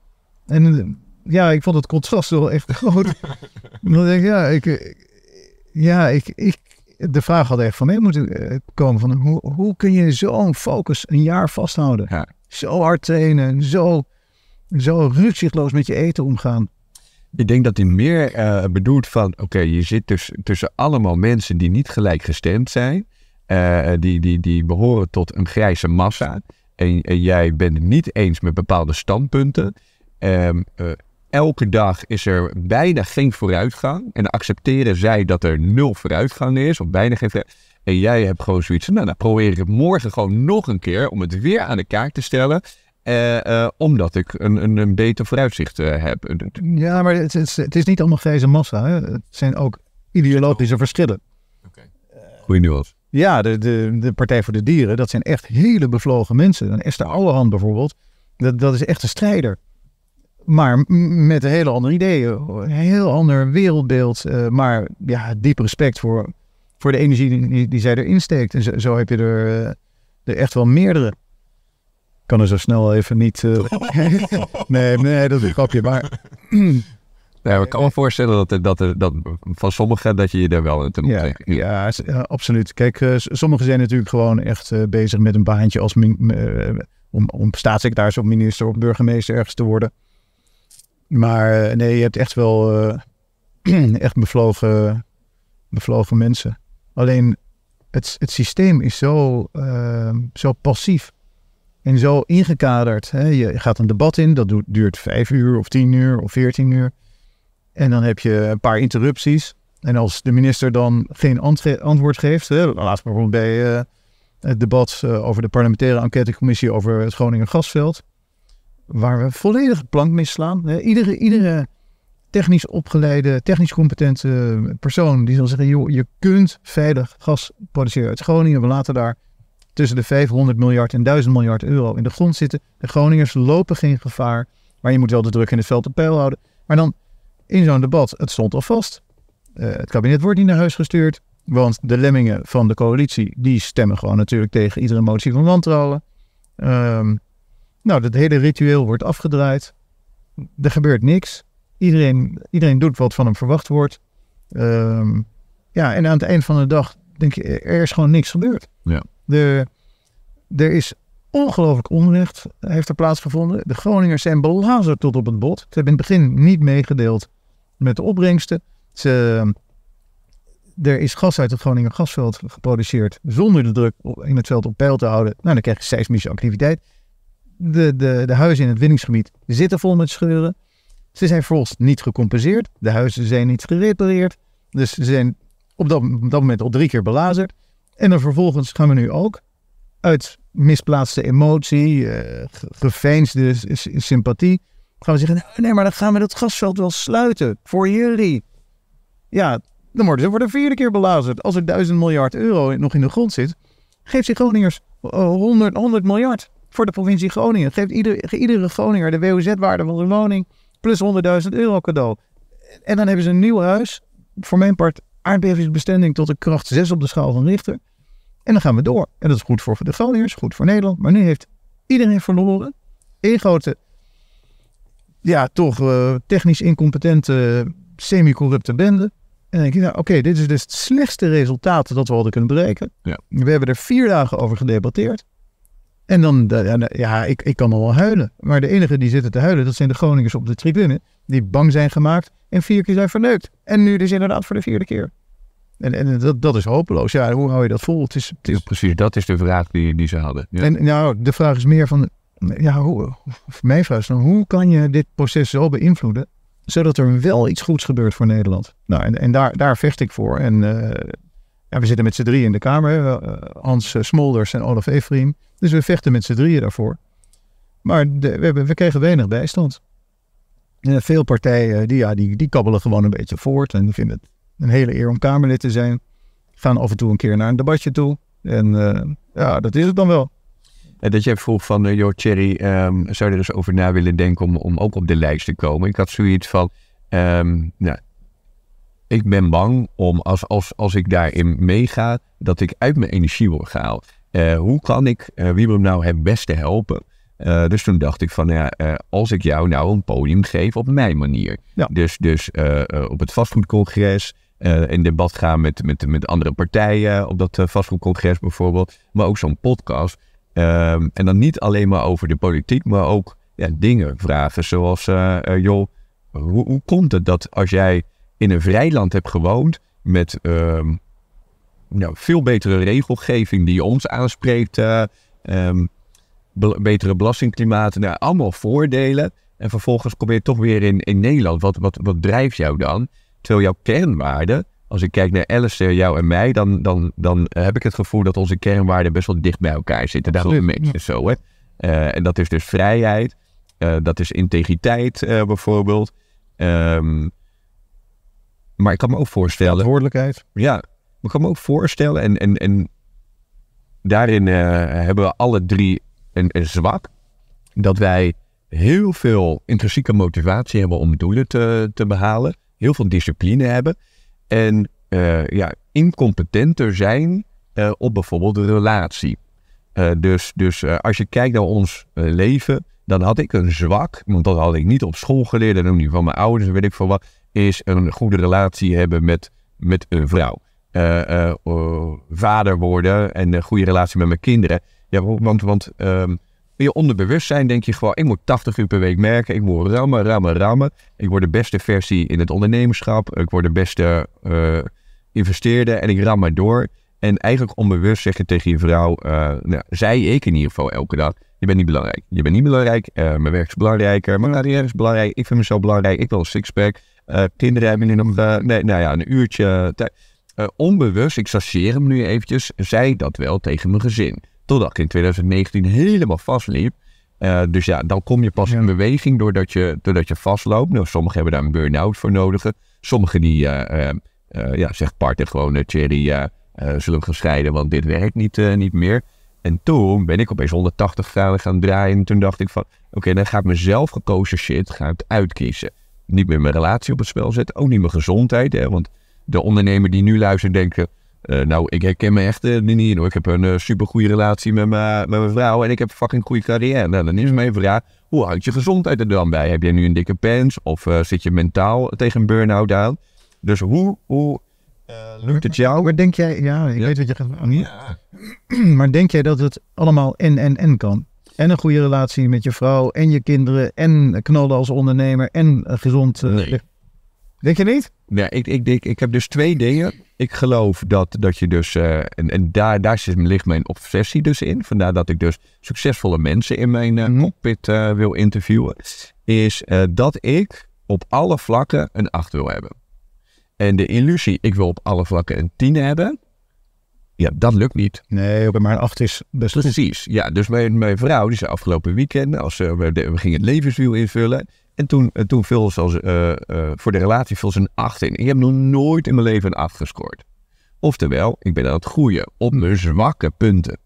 En eh, ja, ik vond het contrast wel echt groot. Dan denk ik, ja, ik, eh, ja ik, de vraag had echt van mij moeten eh, komen. Van hoe, hoe kun je zo'n focus een jaar vasthouden? Zo hard trainen, zo, zo rukzichtloos met je eten omgaan. Ik denk dat hij meer bedoelt van, oké, je zit dus, tussen allemaal mensen die niet gelijk gestemd zijn. Eh, die, die, die behoren tot een grijze massa. En, en jij bent het niet eens met bepaalde standpunten. Ehm, eh, elke dag is er bijna geen vooruitgang. En accepteren zij dat er nul vooruitgang is, of bijna geen En jij hebt gewoon zoiets nou dan probeer ik het morgen gewoon nog een keer om het weer aan de kaart te stellen. Eh, omdat ik een, een, een beter vooruitzicht heb. Ja, maar het is, het is niet allemaal grijze massa. Hè? Het zijn ook ideologische verschillen. Oké. Okay. Goeie ja, de, de, de, Partij voor de Dieren, dat zijn echt hele bevlogen mensen. Dan Esther Allerhand bijvoorbeeld, dat, dat is echt een strijder. Maar met een hele andere ideeën, een heel ander wereldbeeld. Eh, maar ja, diep respect voor, voor de energie die, die zij erin steekt. En zo, zo heb je er, eh, er echt wel meerdere. Ik kan er zo snel even niet... Eh, nee, nee, dat is een grapje. Maar Ja, ik kan me voorstellen dat, er, dat, er, dat van sommigen dat je je daar wel in te ja, ja, absoluut. Kijk, eh, sommigen zijn natuurlijk gewoon echt eh, bezig met een baantje als min, eh, om, om staatssecretaris of minister of burgemeester ergens te worden. Maar nee, je hebt echt wel echt bevlogen, bevlogen mensen. Alleen het, het systeem is zo, ehm, zo passief en zo ingekaderd. Hè? Je gaat een debat in, dat duurt vijf uur of tien uur of veertien uur. En dan heb je een paar interrupties. En als de minister dan geen antwoord geeft, hè, laatst bijvoorbeeld bij eh, het debat eh, over de parlementaire enquêtecommissie over het Groningen gasveld, waar we volledig plank misslaan. Iedere, iedere technisch opgeleide, technisch competente persoon die zal zeggen, joh, je kunt veilig gas produceren uit Groningen. We laten daar tussen de 500 miljard en 1000 miljard euro in de grond zitten. De Groningers lopen geen gevaar, maar je moet wel de druk in het veld op peil houden. Maar dan in zo'n debat, het stond al vast. Eh, het kabinet wordt niet naar huis gestuurd, want de lemmingen van de coalitie, die stemmen gewoon natuurlijk tegen iedere motie van wantrouwen. Um, nou, dat hele ritueel wordt afgedraaid. Er gebeurt niks. Iedereen, iedereen doet wat van hem verwacht wordt. Ehm, ja, en aan het eind van de dag denk je, er is gewoon niks gebeurd. Ja. De, er is ongelooflijk onrecht eh, heeft er plaatsgevonden. De Groningers zijn belazerd tot op het bot. Ze hebben in het begin niet meegedeeld met de opbrengsten. er is gas uit het Groningen gasveld geproduceerd zonder de druk in het veld op peil te houden. Nou, dan krijg je seismische activiteit. De, de, de huizen in het winningsgebied zitten vol met scheuren. Ze zijn volgens niet gecompenseerd. De huizen zijn niet gerepareerd. Dus ze zijn op dat, dat moment al drie keer belazerd. En dan vervolgens gaan we nu ook uit misplaatste emotie, uh, eh, geveinsde sympathie, gaan we zeggen, nee, maar dan gaan we dat gasveld wel sluiten voor jullie. Ja, dan worden ze voor de vierde keer belazerd. Als er duizend miljard euro nog in de grond zit, geeft zich Groningers 100, eh, 100 miljard voor de provincie Groningen. Geeft iedere iedere Groninger de WOZ-waarde van zijn woning plus 100.000 euro cadeau. En dan hebben ze een nieuw huis. Voor mijn part aardbevingsbestending tot de kracht 6 op de schaal van Richter. En dan gaan we door. En dat is goed voor de Groningers, goed voor Nederland. Maar nu heeft iedereen verloren. Eén grote ja, toch eh, technisch incompetente, eh, semi-corrupte bende. En denk ik, nou, oké, dit is dus het slechtste resultaat dat we hadden kunnen bereiken. Ja. We hebben er vier dagen over gedebatteerd. En dan, nou, ja, ik, ik kan al wel huilen. Maar de enige die zitten te huilen, dat zijn de Groningers op de tribune. Die bang zijn gemaakt en vier keer zijn verneukt. En nu dus inderdaad voor de vierde keer. En, en dat, dat is hopeloos. Ja, hoe hou je dat vol? Het is, het is... precies, dat is de vraag die, die ze hadden. Ja. En nou, de vraag is meer van, ja, hoe, mijn vraag is hoe kan je dit proces zo beïnvloeden, zodat er wel iets goeds gebeurt voor Nederland? Nou, en, en daar, daar vecht ik voor. En eh, ja, we zitten met z'n drieën in de Kamer, eh, Hans eh, Smolders en Olaf Efriem. Dus we vechten met z'n drieën daarvoor. Maar we, hebben, we kregen weinig bijstand. En veel partijen, die, ja, die, die kabbelen gewoon een beetje voort en vinden het een hele eer om Kamerlid te zijn. Gaan af en toe een keer naar een debatje toe. En ja, dat is het dan wel. Eh, dat jij vroeg van, eh, joh Thierry, ehm, zou je er eens over na willen denken om, om ook op de lijst te komen? Ik had zoiets van, ehm, nou, ik ben bang om als, als, als ik daarin meega, dat ik uit mijn energie word gehaald. Eh, hoe kan ik uh, hem nou het beste helpen? dus toen dacht ik van, ja, als ik jou nou een podium geef op mijn manier. Dus, dus op het vastgoedcongres, in debat gaan met, met, met andere partijen, op dat vastgoedcongres bijvoorbeeld. Maar ook zo'n podcast. Ehm, en dan niet alleen maar over de politiek, maar ook ja, dingen vragen. Zoals, eh, eh, joh, hoe, hoe, komt het dat als jij in een vrijland hebt gewoond met ehm, nou, veel betere regelgeving die ons aanspreekt, eh, ehm, betere belastingklimaten, nou, allemaal voordelen. En vervolgens kom je toch weer in, Nederland. Wat, wat, wat drijft jou dan? Terwijl jouw kernwaarden als ik kijk naar Alistair, jou en mij, dan, dan, dan heb ik het gevoel dat onze kernwaarden best wel dicht bij elkaar zitten. Daar heb ik en zo. Hè? Eh, en dat is dus vrijheid, eh, dat is integriteit eh, bijvoorbeeld. Ehm, maar ik kan me ook voorstellen. Verantwoordelijkheid. Ja, ik kan me ook voorstellen. En, en, en daarin hebben we alle drie een, een zwak. Dat wij heel veel intrinsieke motivatie hebben om doelen te, te behalen. Heel veel discipline hebben en eh, ja, incompetenter zijn eh, op bijvoorbeeld de relatie. Eh, dus dus als je kijkt naar ons leven, dan had ik een zwak, want dat had ik niet op school geleerd en ook niet van mijn ouders, weet ik veel wat, is een goede relatie hebben met, met een vrouw. Oh, vader worden en een goede relatie met mijn kinderen. Ja, want, want ehm, je onderbewustzijn denk je gewoon, ik moet 80 uur per week merken, ik moet rammen, rammen, rammen. Ik word de beste versie in het ondernemerschap, ik word de beste eh, investeerder en ik ram maar door. En eigenlijk onbewust zeg je tegen je vrouw, uh, nou, zij ik in ieder geval elke dag, je bent niet belangrijk. Je bent niet belangrijk, eh, mijn werk is belangrijker, mijn carrière is belangrijk, ik vind mezelf belangrijk, ik wil een sixpack. kinderen hebben nu nog, nee, nou ja, een uurtje. onbewust, ik saceer hem nu eventjes, Zei dat wel tegen mijn gezin. Totdat ik in 2019 helemaal vastliep. Eh, dus ja, dan kom je pas in beweging doordat je, doordat je vastloopt. Nou, sommigen hebben daar een burn-out voor nodig. Sommigen die, uh, uh, ja, zegt partner gewoon, Thierry, zullen gaan scheiden, want dit werkt niet, niet meer. En toen ben ik opeens 180 graden gaan draaien. En toen dacht ik van, oké, dan ga ik mezelf gekozen shit, ga ik uitkiezen. Niet meer mijn relatie op het spel zetten, ook niet mijn gezondheid. Hè, want de ondernemer die nu luisteren denken, eh, nou, ik herken me echt uh, niet hoor. Ik heb een eh, supergoeie super goede relatie met, met mijn vrouw en ik heb fucking goede carrière. Nou, dan is mijn vraag, hoe houd je gezondheid er dan bij? Heb jij nu een dikke pens of zit je mentaal tegen een burn-out aan? Dus hoe, hoe lukt het jou? Maar denk jij, ja, ik weet wat je gaat oh, Maar denk jij dat het allemaal en en en kan? En een goede relatie met je vrouw en je kinderen en knallen als ondernemer en gezond... Denk je niet? Nee, ik, ik, ik, ik heb dus twee dingen. Ik geloof dat, dat je dus, eh, en, en daar, daar zit, ligt mijn obsessie dus in. Vandaar dat ik dus succesvolle mensen in mijn uh, cockpit eh, wil interviewen. Is dat ik op alle vlakken een 8 wil hebben. En de illusie, ik wil op alle vlakken een 10 hebben. Ja, dat lukt niet. Nee, maar een 8 is best Precies, ja. Dus mijn, mijn vrouw, die ze afgelopen weekend, als, we, we gingen het levenswiel invullen. En toen, eh, toen viel als, uh, voor de relatie viel ze een 8 in. Ik heb nog nooit in mijn leven een 8 gescoord. Oftewel, ik ben aan het groeien op mijn zwakke punten.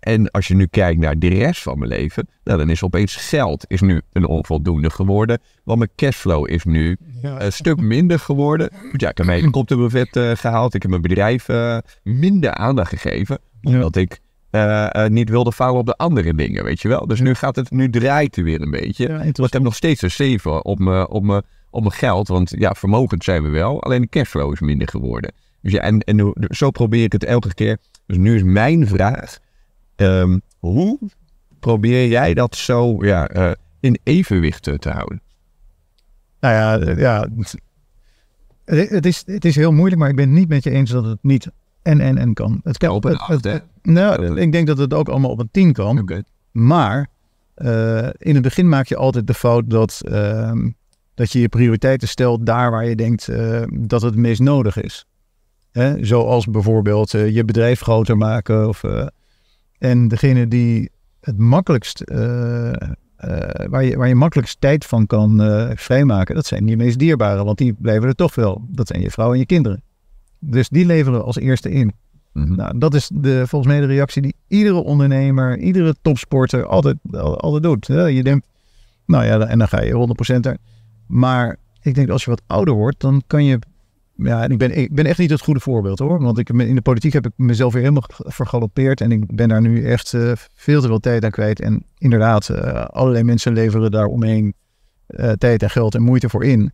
en als je nu kijkt naar de rest van mijn leven, nou, dan is opeens geld is nu een onvoldoende geworden. Want mijn cashflow is nu een stuk minder geworden. ja, ik heb mijn kop gehaald. Ik heb mijn bedrijf minder aandacht gegeven. Omdat ik eh, eh, niet wilde vouwen op de andere dingen, weet je wel. Dus nu gaat het, nu draait het weer een beetje. Ja, want ik heb nog steeds een 7 op mijn, op, mijn, op mijn geld, want ja, vermogend zijn we wel, alleen de cashflow is minder geworden. Dus ja, en, en zo probeer ik het elke keer. Dus nu is mijn vraag, ehm, hoe probeer jij dat zo ja, eh, in evenwicht te houden? Nou ja, ja het, is, het is heel moeilijk, maar ik ben het niet met je eens dat het niet en en en kan. Het kan, het, nou, ik denk dat het ook allemaal op een tien kan. Maar eh, in het begin maak je altijd de fout dat, ehm, dat je je prioriteiten stelt daar waar je denkt eh, dat het het meest nodig is. Hè? Zoals bijvoorbeeld eh, je bedrijf groter maken. Of, en degene die het makkelijkst, waar, je, waar je makkelijkst tijd van kan vrijmaken, dat zijn je meest dierbaren. Want die blijven er toch wel. Dat zijn je vrouw en je kinderen. Dus die leveren als eerste in. Mhm. Nou, dat is de, volgens mij de reactie die iedere ondernemer, iedere topsporter altijd, altijd doet. Je denkt, nou ja, en dan ga je 100% er. Maar ik denk, dat als je wat ouder wordt, dan kan je... Ja, en ik ben, ik ben echt niet het goede voorbeeld hoor. Want ik, in de politiek heb ik mezelf weer helemaal vergalopeerd. En ik ben daar nu echt eh, veel te veel tijd aan kwijt. En inderdaad, eh, allerlei mensen leveren daar omheen eh, tijd en geld en moeite voor in.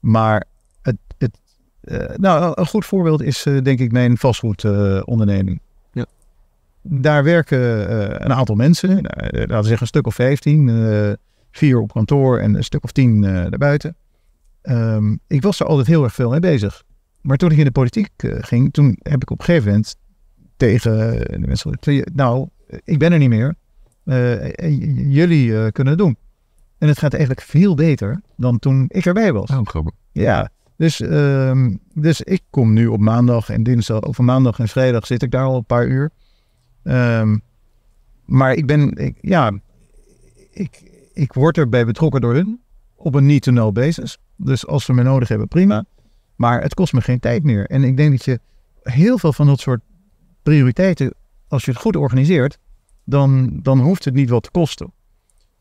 Maar eh, nou, een goed voorbeeld is eh, denk ik mijn vastgoedonderneming. Ja. Daar werken eh, een aantal mensen, nou, laten we zeggen een stuk of vijftien, vier op kantoor en een stuk of tien daarbuiten. Um, ik was er altijd heel erg veel mee bezig. Maar toen ik in de politiek ging, toen heb ik op een gegeven moment tegen de mensen nou, ik ben er niet meer. jullie kunnen het doen. En het gaat eigenlijk veel beter dan toen ik erbij was. Oh, ja, dus, ehm, dus ik kom nu op maandag en dinsdag, of maandag en vrijdag zit ik daar al een paar uur. Ehm, maar ik ben, ja, ik, ik word erbij betrokken door hun op een need-to-know basis. Dus als ze me nodig hebben, prima. Maar het kost me geen tijd meer. En ik denk dat je heel veel van dat soort prioriteiten, als je het goed organiseert, dan, dan hoeft het niet wat te kosten.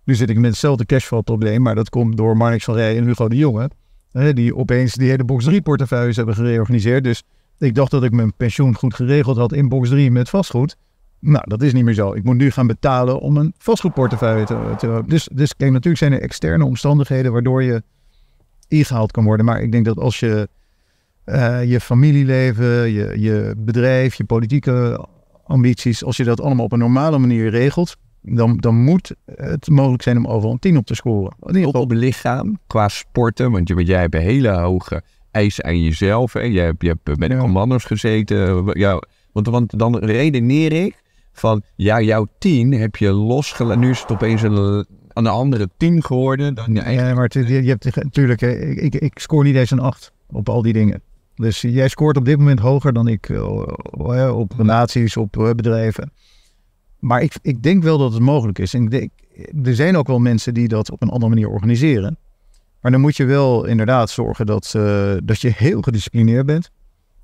Nu zit ik met hetzelfde cashflow probleem, maar dat komt door Marnix van Rij en Hugo de Jonge die opeens die hele box 3 portefeuilles hebben gereorganiseerd. Dus ik dacht dat ik mijn pensioen goed geregeld had in box 3 met vastgoed. Nou, dat is niet meer zo. Ik moet nu gaan betalen om een vastgoedportefeuille te, hebben. dus, dus kijk, natuurlijk zijn er externe omstandigheden waardoor je ingehaald kan worden. Maar ik denk dat als je eh, je familieleven, je, je bedrijf, je politieke ambities, als je dat allemaal op een normale manier regelt, dan, dan moet het mogelijk zijn om overal een 10 op te scoren. Op het lichaam, qua sporten, want jij hebt hele hoge eisen aan jezelf. Hè? Je, hebt, je hebt met ja. commanders gezeten. Ja, want, dan redeneer ik van, ja, jouw 10 heb je losgelaten. Nu is het opeens een, de andere 10 geworden. Dan Ja, maar je, hebt natuurlijk, ik, ik, ik scoor niet eens een 8 op al die dingen. Dus jij scoort op dit moment hoger dan ik eh, op relaties, op eh, bedrijven. Maar ik, ik denk wel dat het mogelijk is. ik er zijn ook wel mensen die dat op een andere manier organiseren. Maar dan moet je wel inderdaad zorgen dat, eh, dat je heel gedisciplineerd bent.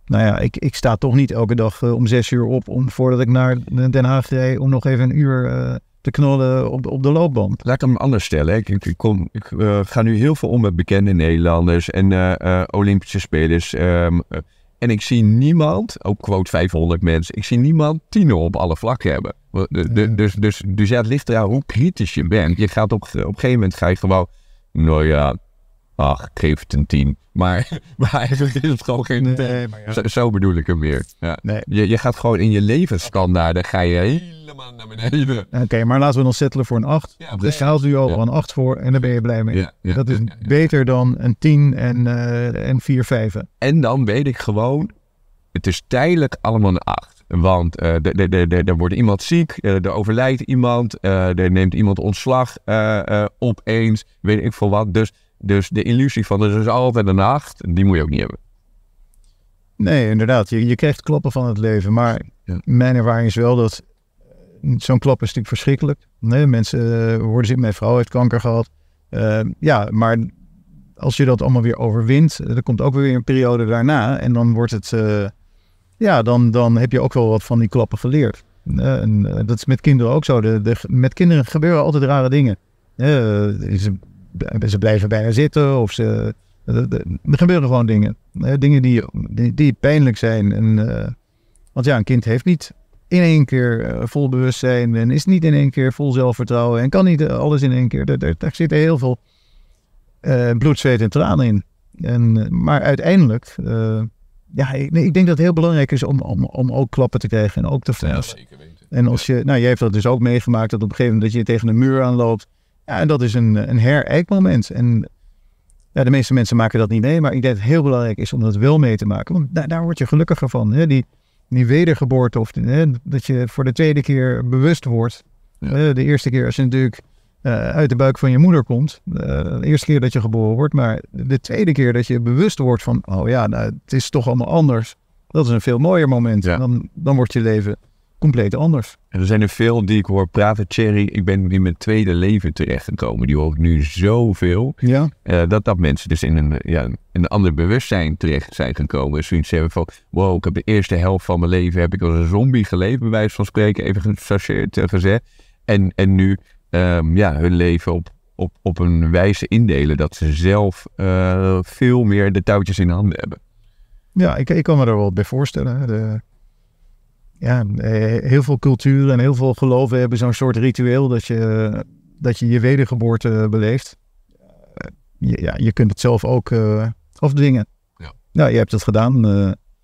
Nou ja, ik, ik sta toch niet elke dag eh, om zes uur op om voordat ik naar Den Haag rijd om nog even een uur eh, te knallen op, op de loopband. Laat ik hem anders stellen. Ik, ik, kom, ik ga nu heel veel om met bekende Nederlanders en Olympische spelers. Ehm, en ik zie niemand, ook quote 500 mensen, ik zie niemand tiener op alle vlakken hebben. Dus, ja. dus, dus, dus het ligt eraan hoe kritisch je bent. Je gaat op, op een gegeven moment ga je gewoon, nou ja, Ach, geef het een 10. Maar, maar eigenlijk is het gewoon geen. Nee, ja. zo, bedoel ik hem weer. Ja. Je, je gaat gewoon in je levensstandaarden ga je helemaal naar beneden. Oké, maar laten we dan settelen voor een 8. Ja, dus haalt u al een 8 voor en daar ben je blij mee. Dat is beter dan een 10 en, eh, en 4 vijven. En dan weet ik gewoon, het is tijdelijk allemaal een 8. Want uh, er wordt iemand ziek, eh, er overlijdt iemand, er neemt iemand ontslag opeens, weet ik veel wat. Dus dus de illusie van er is altijd een nacht, die moet je ook niet hebben. Nee, inderdaad. Je, je krijgt klappen van het leven. Maar mijn ervaring is wel dat eh, zo'n klap is natuurlijk verschrikkelijk. Nee, mensen eh, worden ziek. Mijn vrouw heeft kanker gehad. Eh, ja, maar als je dat allemaal weer overwint, er komt ook weer een periode daarna. En dan wordt het, ja, dan, dan heb je ook wel wat van die klappen geleerd. en dat is met kinderen ook zo. De, met kinderen gebeuren altijd rare dingen. is een ze blijven bij bijna zitten of ze... Er gebeuren gewoon dingen. Eh, dingen die, die, pijnlijk zijn. En, eh, want ja, een kind heeft niet in één keer eh, vol bewustzijn en is niet in één keer vol zelfvertrouwen en kan niet alles in één keer. Daar, daar, zitten heel veel bloed, zweet en tranen in. En, maar uiteindelijk, ja, ik, ik, denk dat het heel belangrijk is om, om, om ook klappen te krijgen en ook te falen. en als je, nou, jij hebt dat dus ook meegemaakt dat op een gegeven moment dat je tegen een muur aanloopt ja, en dat is een, een moment En ja, de meeste mensen maken dat niet mee, maar ik denk dat het heel belangrijk is om dat wel mee te maken. Want daar, word je gelukkiger van. Hè? Die, die wedergeboorte, of hè? dat je voor de tweede keer bewust wordt. De eerste keer als je natuurlijk eh, uit de buik van je moeder komt. Eh, de eerste keer dat je geboren wordt, maar de tweede keer dat je bewust wordt van, oh ja, nou, het is toch allemaal anders. Dat is een veel mooier moment. Dan, dan wordt je leven compleet anders. En er zijn er veel die ik hoor praten. Thierry, ik ben in mijn tweede leven terechtgekomen. Die hoor ik nu zoveel. Ja. Eh, dat, dat mensen dus in een, ja, een ander bewustzijn terecht zijn gekomen. Dus zoiets hebben van, wow, ik heb de eerste helft van mijn leven... heb ik als een zombie geleefd, bij wijze van spreken. Even gechargeerd uh, eh, gezet. En, en nu ehm, ja, hun leven op, op, op een wijze indelen. Dat ze zelf eh, veel meer de touwtjes in handen hebben. Ja, ik, ik kan me er wel bij voorstellen. De, ja, eh, heel veel culturen en heel veel geloven hebben zo'n soort ritueel dat je, dat je je wedergeboorte beleeft. Eh, je, ja, je kunt het zelf ook uh, afdwingen. Ja. Nou, je hebt het gedaan.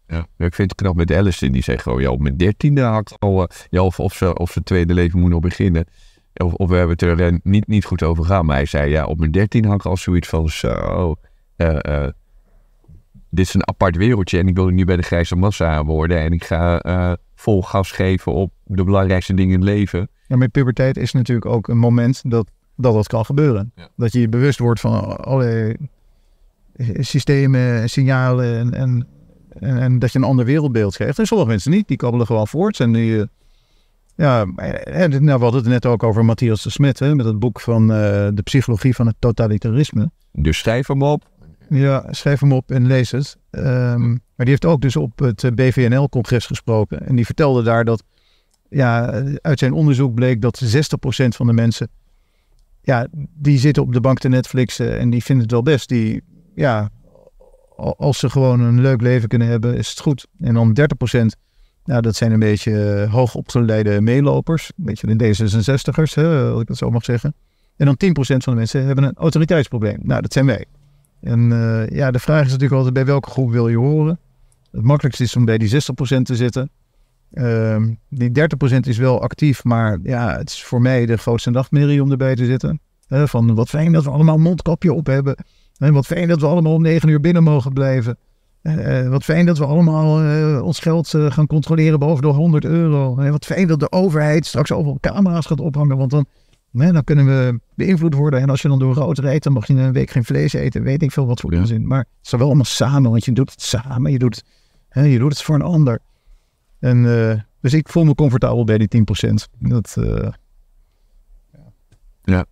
Ja. Ik vind het knap met Ellis Die zegt gewoon, oh, ja, op mijn dertiende had al, ja, of, of, ze, of ze tweede leven moet nog beginnen. Of, of we hebben het er niet, niet goed over gaan, Maar hij zei, ja, op mijn dertiende had ik al zoiets van, zo, dit is een apart wereldje en ik wil nu bij de grijze massa worden. En ik ga vol gas geven op de belangrijkste dingen in het leven. Ja, met puberteit is natuurlijk ook een moment dat dat, dat kan gebeuren. Dat je je bewust wordt van alle systemen, signalen en, signalen. en, dat je een ander wereldbeeld krijgt. En sommige mensen niet, die kabbelen gewoon voort. En die, eh, ja, eh, eh, nou, we hadden het net ook over Matthias de Smet hè, met het boek van De Psychologie van het Totalitarisme. Dus schrijf hem op. Ja, schrijf hem op en lees het. Ehm, maar die heeft ook dus op het BVNL-congres gesproken. En die vertelde daar dat ja, uit zijn onderzoek bleek dat 60% van de mensen ja, die zitten op de bank te Netflixen en die vinden het wel best. Die, ja, als ze gewoon een leuk leven kunnen hebben, is het goed. En dan 30%, nou, dat zijn een beetje hoogopgeleide meelopers. Een beetje de D66ers, als ik dat zo mag zeggen. En dan 10% van de mensen hebben een autoriteitsprobleem. Nou, dat zijn wij. En eh, ja, de vraag is natuurlijk altijd bij welke groep wil je horen. Het makkelijkste is om bij die 60% te zitten. Uh, die 30% is wel actief, maar ja, het is voor mij de grootste nachtmerrie om erbij te zitten. van wat fijn dat we allemaal mondkapje op hebben. En wat fijn dat we allemaal om negen uur binnen mogen blijven. Uh, wat fijn dat we allemaal eh, ons geld gaan controleren boven de 100 euro. wat fijn dat de overheid straks overal camera's gaat ophangen. Want dan dan kunnen we beïnvloed worden. En als je dan door rood rijdt, dan mag je een week geen vlees eten. Weet ik veel wat voor gezin. Maar het is wel allemaal samen, want je doet het samen. Je doet het, hè, je doet het voor een ander. En, eh, dus ik voel me comfortabel bij die 10%. Dat, eh, ja.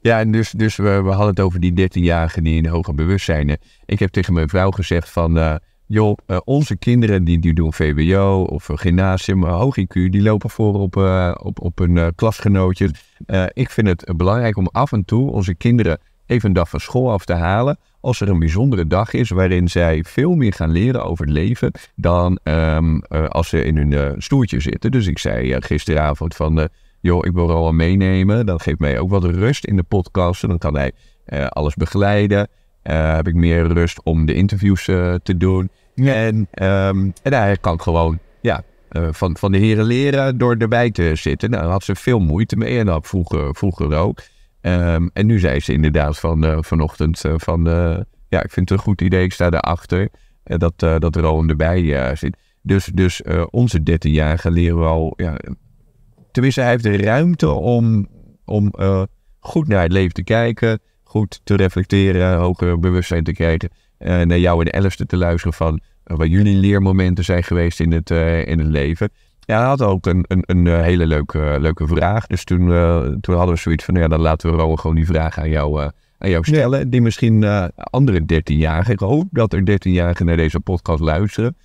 Ja, en dus, dus we, we hadden het over die 13-jarigen die in hoger bewustzijn. Eh. Ik heb tegen mijn vrouw gezegd van joh, eh, onze kinderen die, die doen VWO of gymnasium, hoog IQ, die lopen voor op, eh, op, op hun uh, klasgenootjes. ik vind het belangrijk om af en toe onze kinderen even een dag van school af te halen. Als er een bijzondere dag is waarin zij veel meer gaan leren over het leven dan ehm, als ze in hun stoeltje zitten. Dus ik zei gisteravond van, joh, ik wil Rowan meenemen. Dat geeft mij ook wat rust in de podcast dan kan hij alles begeleiden. Eh, heb ik meer rust om de interviews eh, te doen. En, ehm, en daar kan ik gewoon ja, eh, van, van de heren leren door erbij te zitten. Nou, daar had ze veel moeite mee en dat vroeger, vroeger ook. Ehm, en nu zei ze inderdaad van vanochtend van ja, ik vind het een goed idee, ik sta daarachter. dat, dat Rowan erbij zit. Dus, dus onze 13-jarige leren we al. Ja, tenminste, hij heeft de ruimte om, om goed naar het leven te kijken goed te reflecteren, hoger bewustzijn te krijgen. En eh, naar jou in de elfste te luisteren van eh, wat jullie leermomenten zijn geweest in het, eh, in het leven. Ja, hij had ook een, een, een hele leuke, leuke vraag. Dus toen, toen hadden we zoiets van, ja, dan laten we gewoon die vraag aan jou aan jou stellen. Die misschien andere 13-jarigen. Ik hoop dat er 13-jarigen naar deze podcast luisteren.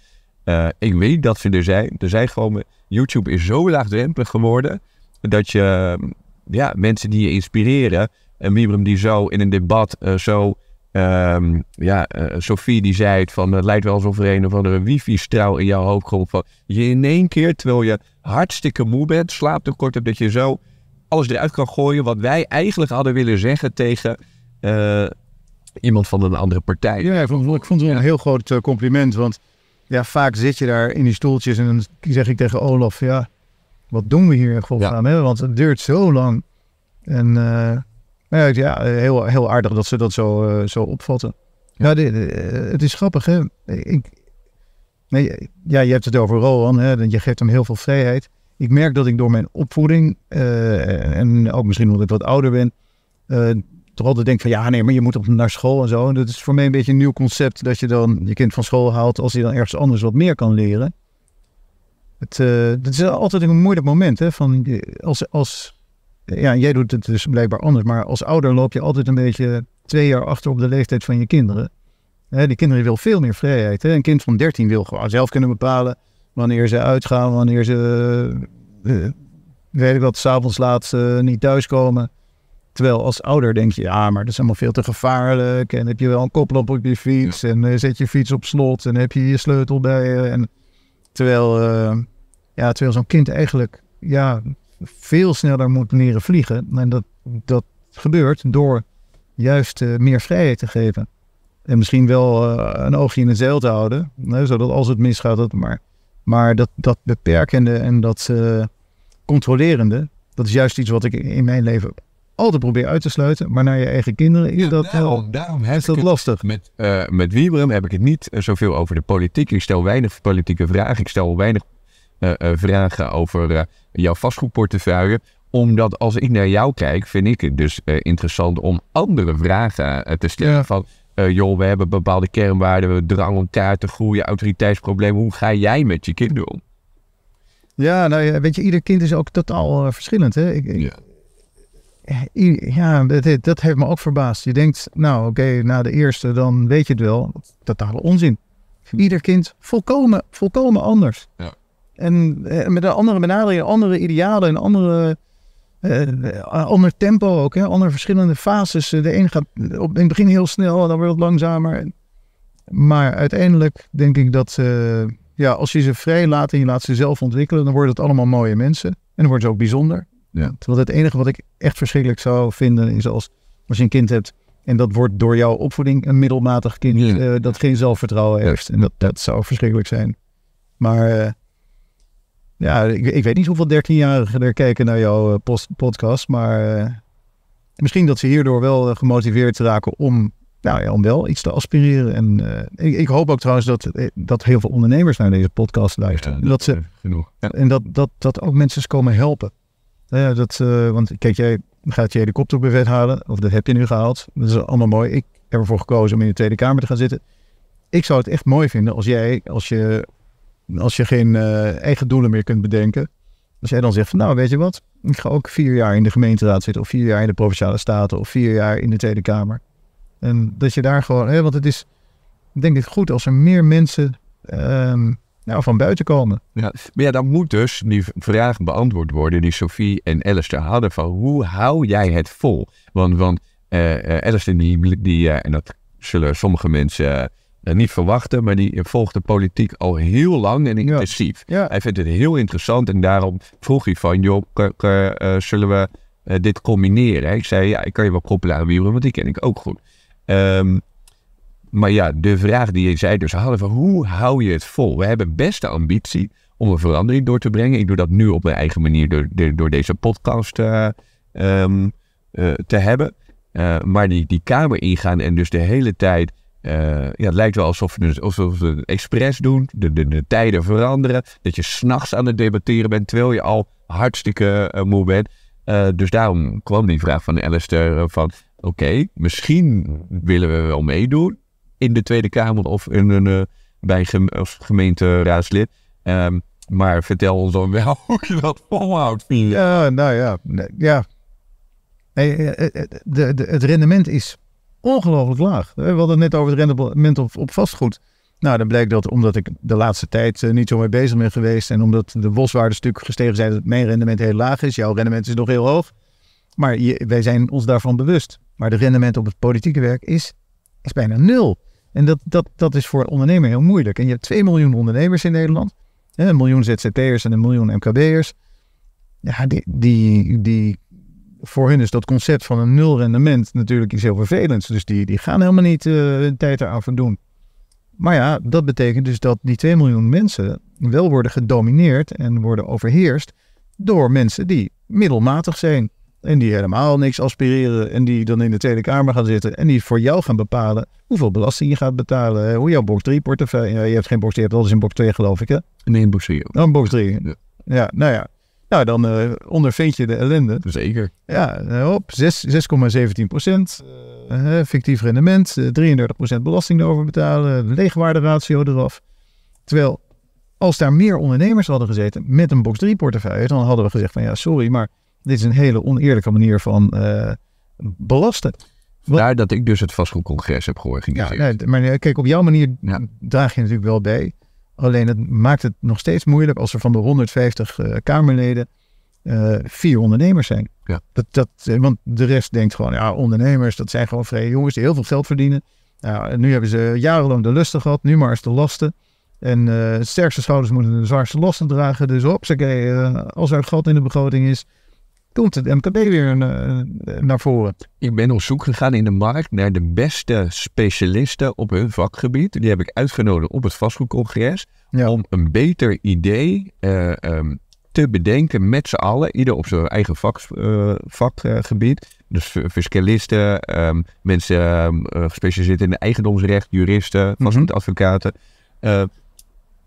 ik weet dat ze er zijn. Er zijn gewoon. YouTube is zo laagdrempelig geworden. Dat je ja, mensen die je inspireren. En Wibrem die zo in een debat eh, zo... Um, ja, eh, Sophie die zei het van, het lijkt wel alsof er een of andere wifi-straal in jouw hoofd komt. Van, je in één keer, terwijl je hartstikke moe bent, slaaptekort hebt, dat je zo alles eruit kan gooien wat wij eigenlijk hadden willen zeggen tegen eh, iemand van een andere partij. Ja, ik vond, ik vond het een heel groot compliment, want ja, vaak zit je daar in die stoeltjes en dan zeg ik tegen Olaf, ja, wat doen we hier in godsnaam? Ja. Want het duurt zo lang en... Nee, nou ja, heel, heel aardig dat ze dat zo, eh, zo opvatten. Ja, nou, eh, het is grappig, hè? Ik, nee, ja, je hebt het over Rohan. hè? je geeft hem heel veel vrijheid. Ik merk dat ik door mijn opvoeding, eh, en ook misschien omdat ik wat ouder ben, toch altijd denk van ja, nee, maar je moet op naar school en zo. En dat is voor mij een beetje een nieuw concept dat je dan je kind van school haalt als hij dan ergens anders wat meer kan leren. Het, dat is altijd een moeilijk moment, hè? Van, als, als ja, jij doet het dus blijkbaar anders. Maar als ouder loop je altijd een beetje twee jaar achter op de leeftijd van je kinderen. Hè, die kinderen willen veel meer vrijheid. Hè? Een kind van 13 wil gewoon zelf kunnen bepalen wanneer ze uitgaan, wanneer ze, eh, weet ik wat, s'avonds laat eh, niet thuiskomen. Terwijl als ouder denk je, ja, maar dat is allemaal veel te gevaarlijk. En heb je wel een koplamp op je fiets. En eh, zet je fiets op slot. En heb je je sleutel bij je. En terwijl, ja, terwijl zo'n kind eigenlijk ja, veel sneller moet leren vliegen. En dat, dat gebeurt door juist eh, meer vrijheid te geven. En misschien wel eh, een oogje in het zeil te houden. Hè, zodat als het misgaat, dat maar. Maar dat, dat beperkende en dat eh, controlerende, dat is juist iets wat ik in mijn leven altijd probeer uit te sluiten. Maar naar je eigen kinderen is dat daarom, daarom is dat lastig. Met, uh, met heb ik het niet zoveel over de politiek. Ik stel weinig politieke vragen. Ik stel weinig eh, eh, vragen over eh, jouw vastgoedportefeuille omdat als ik naar jou kijk, vind ik het dus interessant om andere vragen te stellen. Van, joh, we hebben bepaalde kernwaarden, we drang om taart, te groeien, autoriteitsproblemen. Hoe ga jij met je kind om? Ja, nou ja, weet je, ieder kind is ook totaal verschillend. Hè? Ik, ja, ja dat, dat, heeft me ook verbaasd. Je denkt, nou oké, na de eerste, dan weet je het wel. Totale onzin. Ieder kind volkomen, volkomen anders. Ja. En eh, met een andere benadering, andere idealen, een andere, eh, eh, ander tempo ook. Hè? Andere verschillende fases. De een gaat op, in het begin heel snel, en dan wordt het langzamer. Maar uiteindelijk denk ik dat uh, ja, als je ze vrij laat en je laat ze zelf ontwikkelen, dan worden het allemaal mooie mensen. En dan worden ze ook bijzonder. Ja. Terwijl het enige wat ik echt verschrikkelijk zou vinden is als, als je een kind hebt en dat wordt door jouw opvoeding een middelmatig kind dat geen zelfvertrouwen heeft. En dat, dat zou verschrikkelijk zijn. Maar ja, ik, ik weet niet hoeveel 13-jarigen er kijken naar jouw eh, post, podcast, maar eh, misschien dat ze hierdoor wel eh, gemotiveerd raken om, nou ja, om wel iets te aspireren. En ik, hoop ook trouwens dat, dat heel veel ondernemers naar deze podcast luisteren. dat, ze, genoeg. En dat, dat, dat ook mensen komen helpen. Uh, dat, want kijk, jij gaat je helikopterbevet halen, of dat heb je nu gehaald. Dat is allemaal mooi. Ik heb ervoor gekozen om in de Tweede Kamer te gaan zitten ik zou het echt mooi vinden als jij, als je als je geen eh, eigen doelen meer kunt bedenken. Als jij dan zegt van nou weet je wat, ik ga ook vier jaar in de gemeenteraad zitten of vier jaar in de Provinciale Staten of vier jaar in de Tweede Kamer. En dat je daar gewoon, hè, want het is denk ik goed als er meer mensen ehm, nou, van buiten komen. Ja, maar ja, dan moet dus die vraag beantwoord worden die Sophie en Alistair hadden van hoe hou jij het vol? Want, want uh, Alistair die, die en dat zullen sommige mensen eh, niet verwachten, maar die volgt de politiek al heel lang en intensief. Hij vindt het heel interessant en daarom vroeg hij van, joh, eh, zullen we eh, dit combineren? Ik zei, ja, ik kan je wel koppelen aan want die ken ik ook goed. Ehm, maar ja, de vraag die zei dus hadden hoe hou je het vol? We hebben best de ambitie om een verandering door te brengen. Ik doe dat nu op mijn eigen manier door, door, deze podcast ehm, te hebben. maar die, die kamer ingaan en dus de hele tijd eh, ja, het lijkt wel alsof we, dus- alsof we het expres doen, de, de, de tijden veranderen, dat je s'nachts aan het debatteren bent terwijl je al hartstikke eh, moe bent. Eh, dus daarom kwam die vraag van Alistair van, oké, misschien willen we wel meedoen in de Tweede Kamer of in een, bij gem gemeenteraadslid. Ehm, maar vertel ons dan wel hoe je dat volhoudt, Ja, nou ja. ja. het rendement is ongelooflijk laag. We hadden het net over het rendement op, vastgoed. Nou, dan blijkt dat omdat ik de laatste tijd eh, niet zo mee bezig ben geweest en omdat de boswaarden stuk gestegen zijn, dat mijn rendement heel laag is. Jouw rendement is nog heel hoog. Maar wij zijn ons daarvan bewust. Maar de rendement op het politieke werk is, bijna nul. En dat, dat, dat is voor een ondernemer heel moeilijk. En je hebt 2 miljoen ondernemers in Nederland. Een miljoen ZZP'ers en een miljoen MKB'ers. Ja, die, die, die voor hen is dat concept van een nul rendement natuurlijk iets heel vervelends. Dus die, die gaan helemaal niet uh, hun tijd eraan doen. Maar ja, dat betekent dus dat die 2 miljoen mensen wel worden gedomineerd en worden overheerst door mensen die middelmatig zijn. En die helemaal niks aspireren. En die dan in de Tweede Kamer gaan zitten. En die voor jou gaan bepalen hoeveel belasting je gaat betalen. Hoe jouw box 3 portefeuille. je hebt geen box 3, je hebt alles in box 2 geloof ik hè? Nee, in box 3. Oh, box 3. Ja. ja, nou ja. Nou, dan uh, ondervind je de ellende. Zeker. Ja, eh, op 6,17 procent. Eh, fictief rendement, 33 procent belasting erover betalen, leegwaarderatio eraf. Terwijl, als daar meer ondernemers hadden gezeten met een Box 3 portefeuille, dan hadden we gezegd van ja, sorry, maar dit is een hele oneerlijke manier van belasten. Daar dat ik dus het vastgoedcongres heb georganiseerd. Ja, nee, maar kijk, op jouw manier draag je natuurlijk wel bij. Alleen het maakt het nog steeds moeilijk als er van de 150 eh, Kamerleden eh, vier ondernemers zijn. Ja. Dat, dat, eh, want de rest denkt gewoon, ja, ondernemers, dat zijn gewoon vrije jongens die heel veel geld verdienen. Nou, nu hebben ze jarenlang de lusten gehad, nu maar eens de lasten. En uh, sterkste schouders moeten de zwaarste lasten dragen. Dus op, uh, als er geld in de begroting is, komt het MKB weer eh, naar voren. Ik ben op zoek gegaan in de markt naar de beste specialisten op hun vakgebied. Die heb ik uitgenodigd op het vastgoedcongres. Om een beter idee eh, ehm, te bedenken met z'n allen. Ieder op zijn eigen vak, eh, vakgebied. Dus fiscalisten, ehm, mensen ehm, gespecialiseerd in de eigendomsrecht, juristen, mhm. vastgoedadvocaten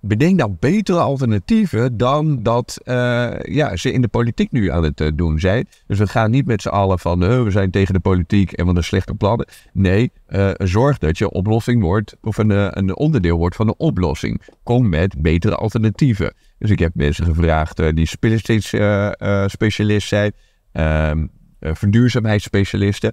bedenk nou betere alternatieven dan dat eh, ja, ze in de politiek nu aan het eh, doen zijn. Dus we gaan niet met z'n allen van eh, we zijn tegen de politiek en we hebben slechte plannen. Nee, zorg dat je oplossing wordt of een, een onderdeel wordt van de oplossing. Kom met betere alternatieven. Dus ik heb mensen gevraagd die spillensteeds specialist zijn, ehm, verduurzaamheidsspecialisten.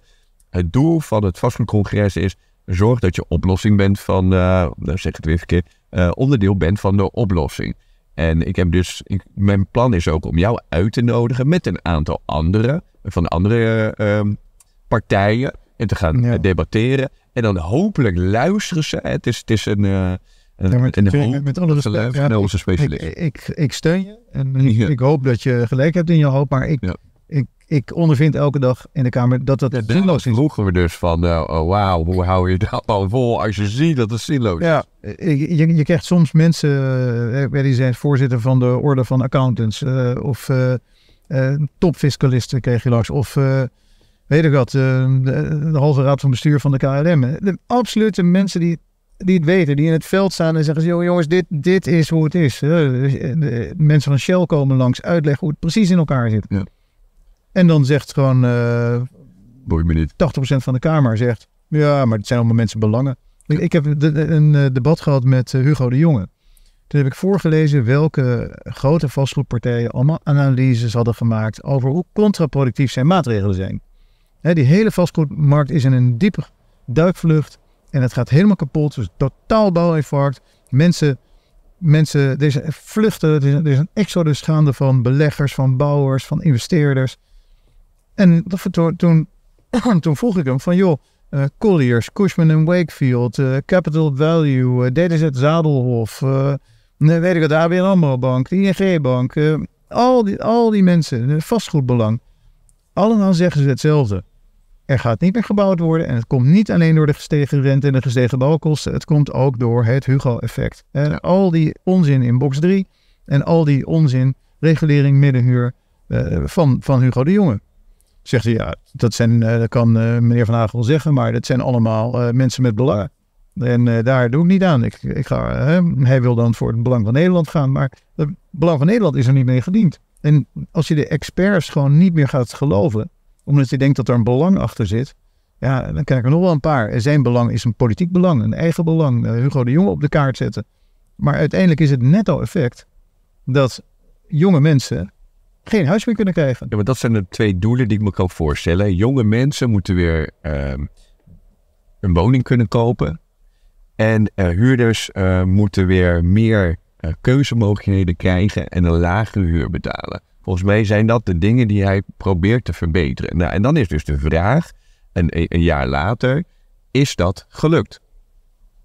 Het doel van het vastgoedcongres is zorg dat je oplossing bent van, nou zeg het weer verkeerd, eh, onderdeel bent van de oplossing. En ik heb dus, mijn plan is ook om jou uit te nodigen met een aantal anderen, van andere ehm, partijen, en te gaan eh, debatteren. En dan hopelijk luisteren ze. Het is, het is een. Uh, met, alle respect, Ik, ik, steun je en ik, hoop dat je gelijk hebt in je hoop, maar ik, ik ondervind elke dag in de Kamer dat dat ja, zinloos is. vroegen we dus van, nou, wauw, hoe hou je dat nou vol als je ziet dat het zinloos is? Ja, eh, je, je krijgt soms mensen, eh, die zijn voorzitter van de Orde van Accountants of topfiscalisten kreeg je langs of... Weet ik wat, de, de, halve raad van bestuur van de KLM. De absolute mensen die, die het weten, die in het veld staan en zeggen: Joh, jongens, dit, dit is hoe het is. De mensen van Shell komen langs, uitleggen hoe het precies in elkaar zit. Ja. En dan zegt gewoon uh, Boeit me niet. 80% van de Kamer zegt, ja, maar het zijn allemaal mensen belangen. Ik, heb een eh, debat gehad met eh, Hugo de Jonge. Toen heb ik voorgelezen welke grote vastgoedpartijen allemaal analyses hadden gemaakt over hoe contraproductief zijn maatregelen zijn. die hele vastgoedmarkt is in een diepe duikvlucht en het gaat helemaal kapot. Dus totaal bouwinfarct. Mensen, mensen deze vluchten, er is een exodus gaande van beleggers, van bouwers, van investeerders. En toen, toen, toen vroeg ik hem van joh, uh, Colliers, Cushman Wakefield, eh, Capital Value, uh, eh, DDZ Zadelhof, weet ik wat, ABN AMRO Bank, de ING Bank, al, die, al die mensen, vastgoedbelang. Allemaal zeggen ze hetzelfde. Er gaat niet meer gebouwd worden en het komt niet alleen door de gestegen rente en de gestegen bouwkosten. Het komt ook door het Hugo-effect. En al die onzin in box 3 en al die onzin regulering middenhuur van, van Hugo de Jonge. Zegt hij, ja, dat, zijn, eh, dat kan eh, meneer Van Hagen zeggen, maar dat zijn allemaal eh, mensen met belang. En daar doe ik niet aan. Ik, ik ga, hij wil dan voor het belang van Nederland gaan, maar het belang van Nederland is er niet mee gediend. En als je de experts gewoon niet meer gaat geloven, omdat je denkt dat er een belang achter zit, ja, dan krijg ik er nog wel een paar. Zijn belang is een politiek belang, een eigen belang, uh, Hugo de Jonge op de kaart zetten. Maar uiteindelijk is het netto effect dat jonge mensen geen huis meer kunnen krijgen. Ja, maar dat zijn de twee doelen die ik me kan voorstellen. Jonge mensen moeten weer ehm, een woning kunnen kopen. En eh, huurders eh, moeten weer meer eh, keuzemogelijkheden krijgen en een lagere huur betalen. Volgens mij zijn dat de dingen die hij probeert te verbeteren. Nou, en dan is dus de vraag, een, e-, een jaar later, is dat gelukt?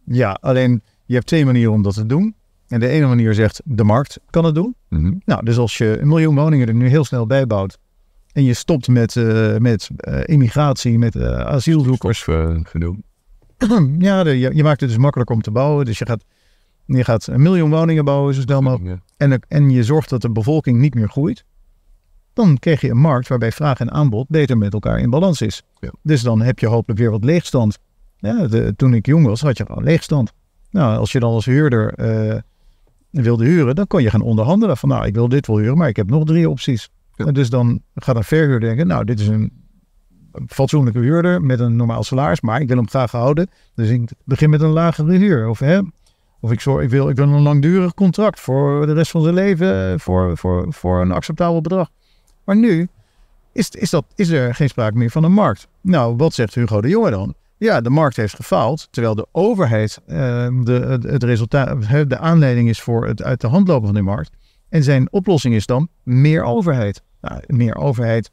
Ja, alleen je hebt twee manieren om dat te doen. En de ene manier zegt, de markt kan het doen. Mhm. Nou, dus als je een miljoen woningen er nu heel snel bij bouwt. En je stopt met, eh, met eh, immigratie, met uh, asielzoekers. genoemd. ja, je, je, maakt het dus makkelijk om te bouwen. Dus je gaat, je gaat een miljoen woningen bouwen, zo snel mogelijk. En, en je zorgt dat de bevolking niet meer groeit. Dan krijg je een markt waarbij vraag en aanbod beter met elkaar in balans is. Ja. Dus dan heb je hopelijk weer wat leegstand. Ja, de, toen ik jong was, had je gewoon leegstand. Nou, als je dan als huurder wilde huren, dan kon je gaan onderhandelen. Van nou, ik wil dit wel huren, maar ik heb nog drie opties. En dus dan gaat een verhuurder denken, nou, dit is een fatsoenlijke huurder met een normaal salaris, maar ik wil hem graag houden. Dus ik begin met een lagere huur. Of, hè, of ik, zorg, ik, wil, ik wil een langdurig contract voor de rest van zijn leven, voor, voor, voor een acceptabel bedrag. Maar nu is, is, dat, is er geen sprake meer van een markt. Nou, wat zegt Hugo de Jonge dan? Ja, de markt heeft gefaald, terwijl de overheid eh, de, het resultaat, de aanleiding is voor het uit de hand lopen van die markt. En zijn oplossing is dan meer overheid. Nou, meer overheid,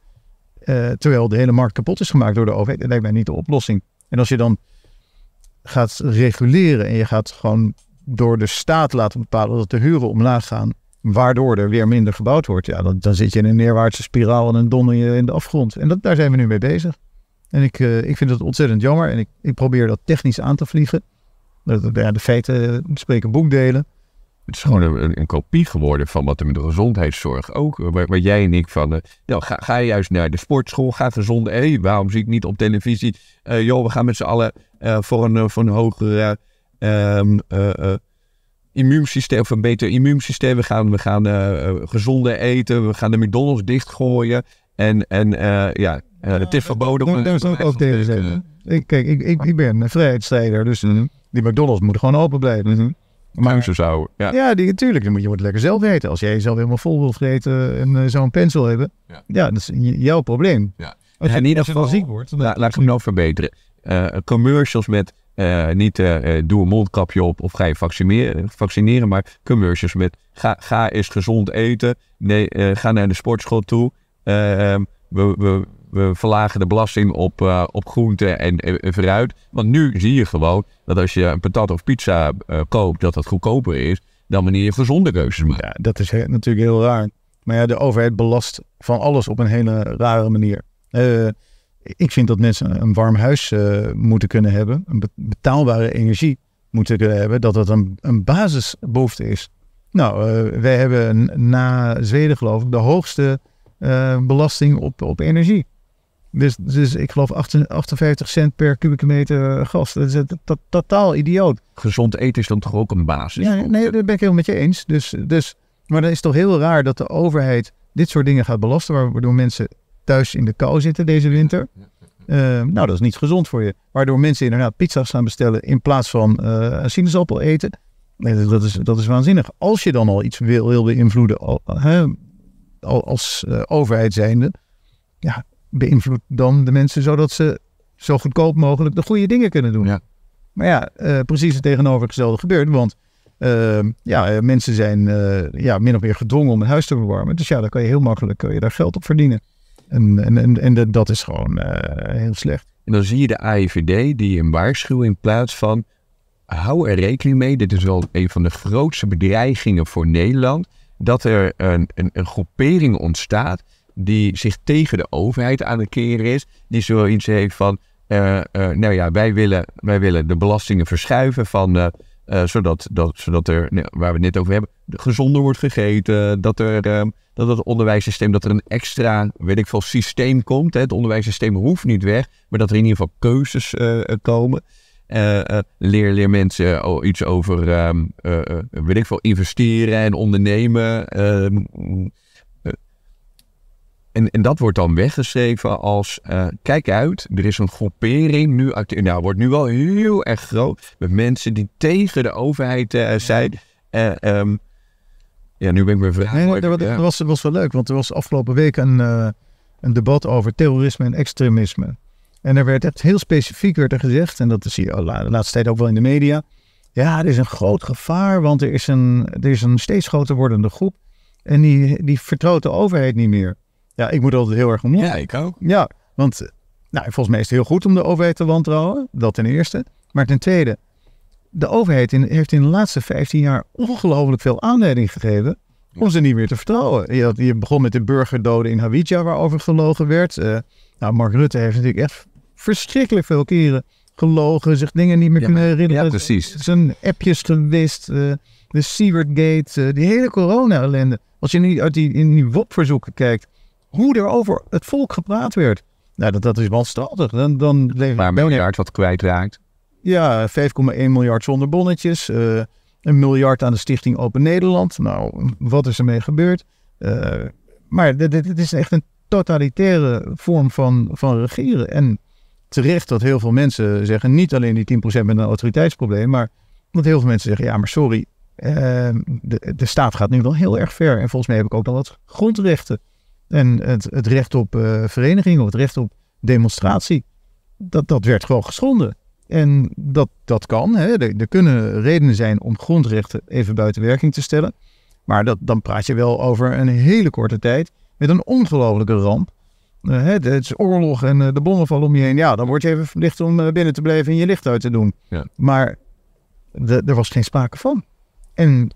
eh, terwijl de hele markt kapot is gemaakt door de overheid, dat lijkt mij niet de oplossing. En als je dan gaat reguleren en je gaat gewoon door de staat laten bepalen dat de huren omlaag gaan, waardoor er weer minder gebouwd wordt, ja, dan, dan zit je in een neerwaartse spiraal en dan donder je in de afgrond. En dat, daar zijn we nu mee bezig. En ik, eh, ik vind dat ontzettend jammer. En ik, ik probeer dat technisch aan te vliegen. De, de, de feiten eh, spreken boekdelen. Het is gewoon een, kopie geworden van wat er met de gezondheidszorg ook. Eh, waar, waar jij en ik van. nou, ga, ga juist naar de sportschool, ga gezonde. Hé, waarom zie ik niet op televisie? Uh, joh, we gaan met z'n allen voor, een, voor een hoger ehm, immuunsysteem. Of een beter immuunsysteem. We gaan, we gaan gezonde eten. We gaan de McDonald's dichtgooien. En, en ja, ja, het is verboden. ik zeggen. Ik, kijk, ik, ik, ik ben een vrijheidsstrijder, dus mhm. die McDonald's moet gewoon open blijven. Mm Maar, zou, ja. ja, die, natuurlijk. Dan moet je het lekker zelf weten. Als jij jezelf helemaal vol wil eten en eh, zo'n pencil hebben, ja. dat is jouw probleem. Ja. Als je, niet in ieder geval ziek wordt. laat ik hem nou verbeteren. Eh, commercials met eh, niet doe een mondkapje op of ga je vaccineren, vaccineren maar commercials met ga, ga eens gezond eten. Nee, ga naar de sportschool toe. Ehm, we, we we verlagen de belasting op, eh, op groente en, en, fruit. Want nu zie je gewoon dat als je een patat of pizza eh, koopt, dat dat goedkoper is dan wanneer je gezonde keuzes maakt. Ja, dat is natuurlijk heel raar. Maar ja, de overheid belast van alles op een hele rare manier. Eh, ik vind dat mensen een warm huis moeten kunnen hebben, een betaalbare energie moeten kunnen hebben, dat dat een, een basisbehoefte is. Nou, wij hebben na Zweden geloof ik de hoogste belasting op, op energie. Dus, dus ik geloof 58 cent per kubieke meter eh, gas. Dat is totaal idioot. Gezond eten is dan toch ook een basis? Ja, nee, daar ben ik helemaal met je eens. Dus, dus, maar dan is toch heel raar dat de overheid dit soort dingen gaat belasten, waardoor mensen thuis in de kou zitten deze winter. Eh, nou, dat is niet gezond voor je. Waardoor mensen inderdaad pizza's gaan bestellen in plaats van uh, sinaasappel eten. Nee, dat, is, dat is waanzinnig. Als je dan al iets wil, wil beïnvloeden hè, als uh, overheid zijnde, ja, beïnvloedt dan de mensen zodat ze zo goedkoop mogelijk de goede dingen kunnen doen. Ja. Maar ja, eh, precies het tegenovergestelde gebeurt. Want ehm, ja, eh, mensen zijn eh, ja, min of meer gedwongen om hun huis te verwarmen. Dus ja, dan kan je heel makkelijk kun je daar geld op verdienen. En, en, en, en dat is gewoon heel slecht. En dan zie je de AIVD die een waarschuwing plaats van... hou er rekening mee, dit is wel een van de grootste bedreigingen voor Nederland... dat er een, een, een groepering ontstaat die zich tegen de overheid aan het keren is, die zoiets heeft van, eh, eh, nou ja, wij willen, wij willen de belastingen verschuiven van, eh, zodat, dat, zodat er, nou, waar we het net over hebben, gezonder wordt gegeten, dat er, ehm, dat het onderwijssysteem, dat er een extra, weet ik veel, systeem komt. Hè? Het onderwijssysteem hoeft niet weg, maar dat er in ieder geval keuzes komen. leer, leer mensen iets over, ehm, weet ik veel, investeren en ondernemen. Ehm, en, en dat wordt dan weggeschreven als, eh, kijk uit, er is een groepering nu Nou, wordt nu wel heel erg groot met mensen die tegen de overheid uh, zijn. Eh, ehm, ja, nu ben ik weer vrij. dat, was, was wel leuk, want er was afgelopen week een, een debat over terrorisme en extremisme. En er werd echt heel specifiek werd gezegd, en dat is je de laatste tijd ook wel in de media. Ja, er is een groot gevaar, want er is een, er is een steeds groter wordende groep. En die, die vertrouwt de overheid niet meer. Ja, ik moet altijd heel erg om. Ja, ik ook. Ja, want eh, nou, volgens mij is het heel goed om de overheid te wantrouwen. Dat ten eerste. Maar ten tweede, de overheid in, heeft in de laatste 15 jaar ongelooflijk veel aanleiding gegeven om ze niet meer te vertrouwen. Je, je begon met de burgerdoden in Hawija, waarover gelogen werd. Eh, nou, Mark Rutte heeft natuurlijk echt verschrikkelijk veel keren gelogen, zich dingen niet meer ja, kunnen herinneren. Ja, precies. Zijn appjes gewist, eh, de Seward Gate, die hele corona-ellende. Als je nu uit die, in die WOP-verzoeken kijkt, hoe er over het volk gepraat werd. Nou, dat, dat is wanstaltig. Dan, dan maar miljard wat kwijtraakt. Ja, 5,1 miljard zonder bonnetjes. Eh, een miljard aan de Stichting Open Nederland. Nou, wat is ermee gebeurd? Eh, maar dit, dit, is echt een totalitaire vorm van, van regeren. En terecht dat heel veel mensen zeggen, niet alleen die 10% met een autoriteitsprobleem, maar dat heel veel mensen zeggen, ja, maar sorry, eh, de, de staat gaat nu wel heel erg ver. En volgens mij heb ik ook al wat grondrechten. En het, het recht op eh, vereniging of het recht op demonstratie, dat, dat werd gewoon geschonden. En dat, dat kan. Hè. Er, kunnen redenen zijn om grondrechten even buiten werking te stellen. Maar dat, dan praat je wel over een hele korte tijd met een ongelofelijke ramp. Uh, het, is oorlog en eh, de bommen vallen om je heen. Ja, dan word je even verplicht om binnen te blijven en je licht uit te doen. Ja. Maar er was geen sprake van. En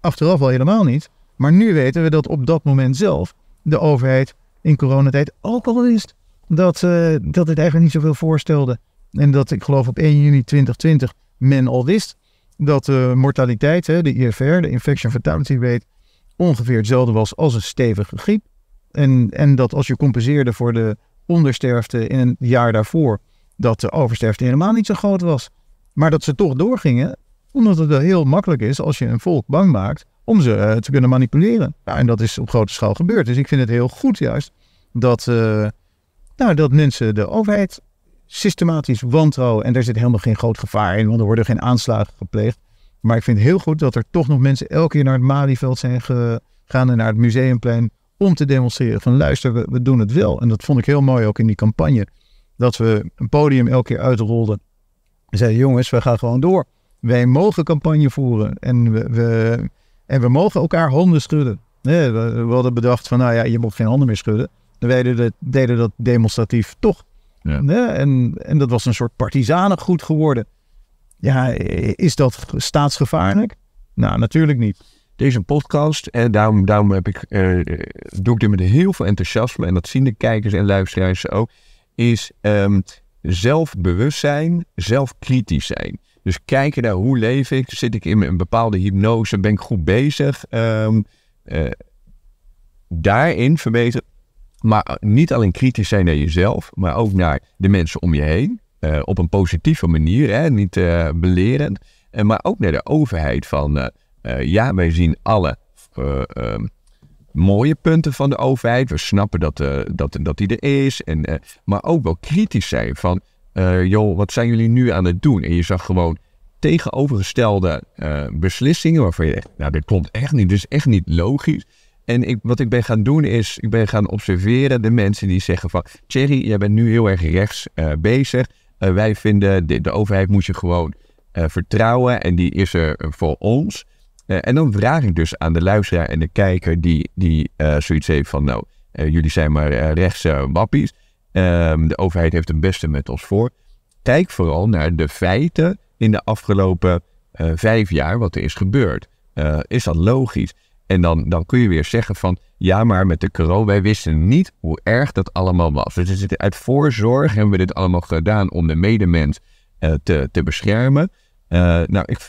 achteraf wel helemaal niet. Maar nu weten we dat op dat moment zelf de overheid in coronatijd. Ook al wist dat, uh, dat het eigenlijk niet zoveel voorstelde. En dat ik geloof op 1 juni 2020 men al wist dat de mortaliteit, hè, de IFR, de Infection Fatality Rate, ongeveer hetzelfde was als een stevige griep. En, en dat als je compenseerde voor de ondersterfte in een jaar daarvoor, dat de oversterfte helemaal niet zo groot was. Maar dat ze toch doorgingen, omdat het heel makkelijk is als je een volk bang maakt om ze eh, te kunnen manipuleren. en dat is op grote schaal gebeurd. Dus ik vind het heel goed juist dat, eh, nou, dat mensen de overheid systematisch wantrouwen. En daar zit helemaal geen groot gevaar in, want er worden geen aanslagen gepleegd. Maar ik vind het heel goed dat er toch nog mensen elke keer naar het Malieveld zijn gegaan en naar het museumplein om te demonstreren van luisteren, we, we, doen het wel. En dat vond ik heel mooi ook in die campagne. Dat we een podium elke keer uitrolden. We zeiden jongens, we gaan gewoon door. Wij mogen campagne voeren. En we en we mogen elkaar handen schudden. Nee, we, hadden bedacht van, nou ja, je mag geen handen meer schudden. Dan deden, dat, deden dat demonstratief toch. Ja. Nee, en, en dat was een soort goed geworden. Ja, is dat staatsgevaarlijk? Nou, natuurlijk niet. Deze podcast, en eh, daarom, daarom heb ik, eh, doe ik dit met heel veel enthousiasme, en dat zien de kijkers en luisteraars ook, is ehm, zelfbewust zijn, zelfkritisch zijn. Dus kijken naar hoe leef ik, zit ik in een bepaalde hypnose, ben ik goed bezig. Ehm, eh, daarin verbeteren. Maar niet alleen kritisch zijn naar jezelf, maar ook naar de mensen om je heen. Eh, op een positieve manier, hè? niet eh, belerend. Uh, maar ook naar de overheid van, ja, wij zien alle ehm, mooie punten van de overheid. We snappen dat, dat, dat die er is. En, maar ook wel kritisch zijn van, eh, joh, wat zijn jullie nu aan het doen? En je zag gewoon tegenovergestelde eh, beslissingen waarvan je zegt, nou dit klopt echt niet, dit is echt niet logisch. En ik, wat ik ben gaan doen is, ik ben gaan observeren de mensen die zeggen van, Thierry, jij bent nu heel erg rechts eh, bezig. wij vinden, de, de, overheid moet je gewoon vertrouwen en die is er voor ons. en dan vraag ik dus aan de luisteraar en de kijker die, die zoiets heeft van, nou, jullie zijn maar rechts wappies. Ehm, de overheid heeft het beste met ons voor. Kijk vooral naar de feiten in de afgelopen eh, vijf jaar wat er is gebeurd. Eh, is dat logisch? En dan, dan kun je weer zeggen van ja, maar met de corona, wij wisten niet hoe erg dat allemaal was. Dus het, uit voorzorg hebben we dit allemaal gedaan om de medemens eh, te, te beschermen. nou, ik,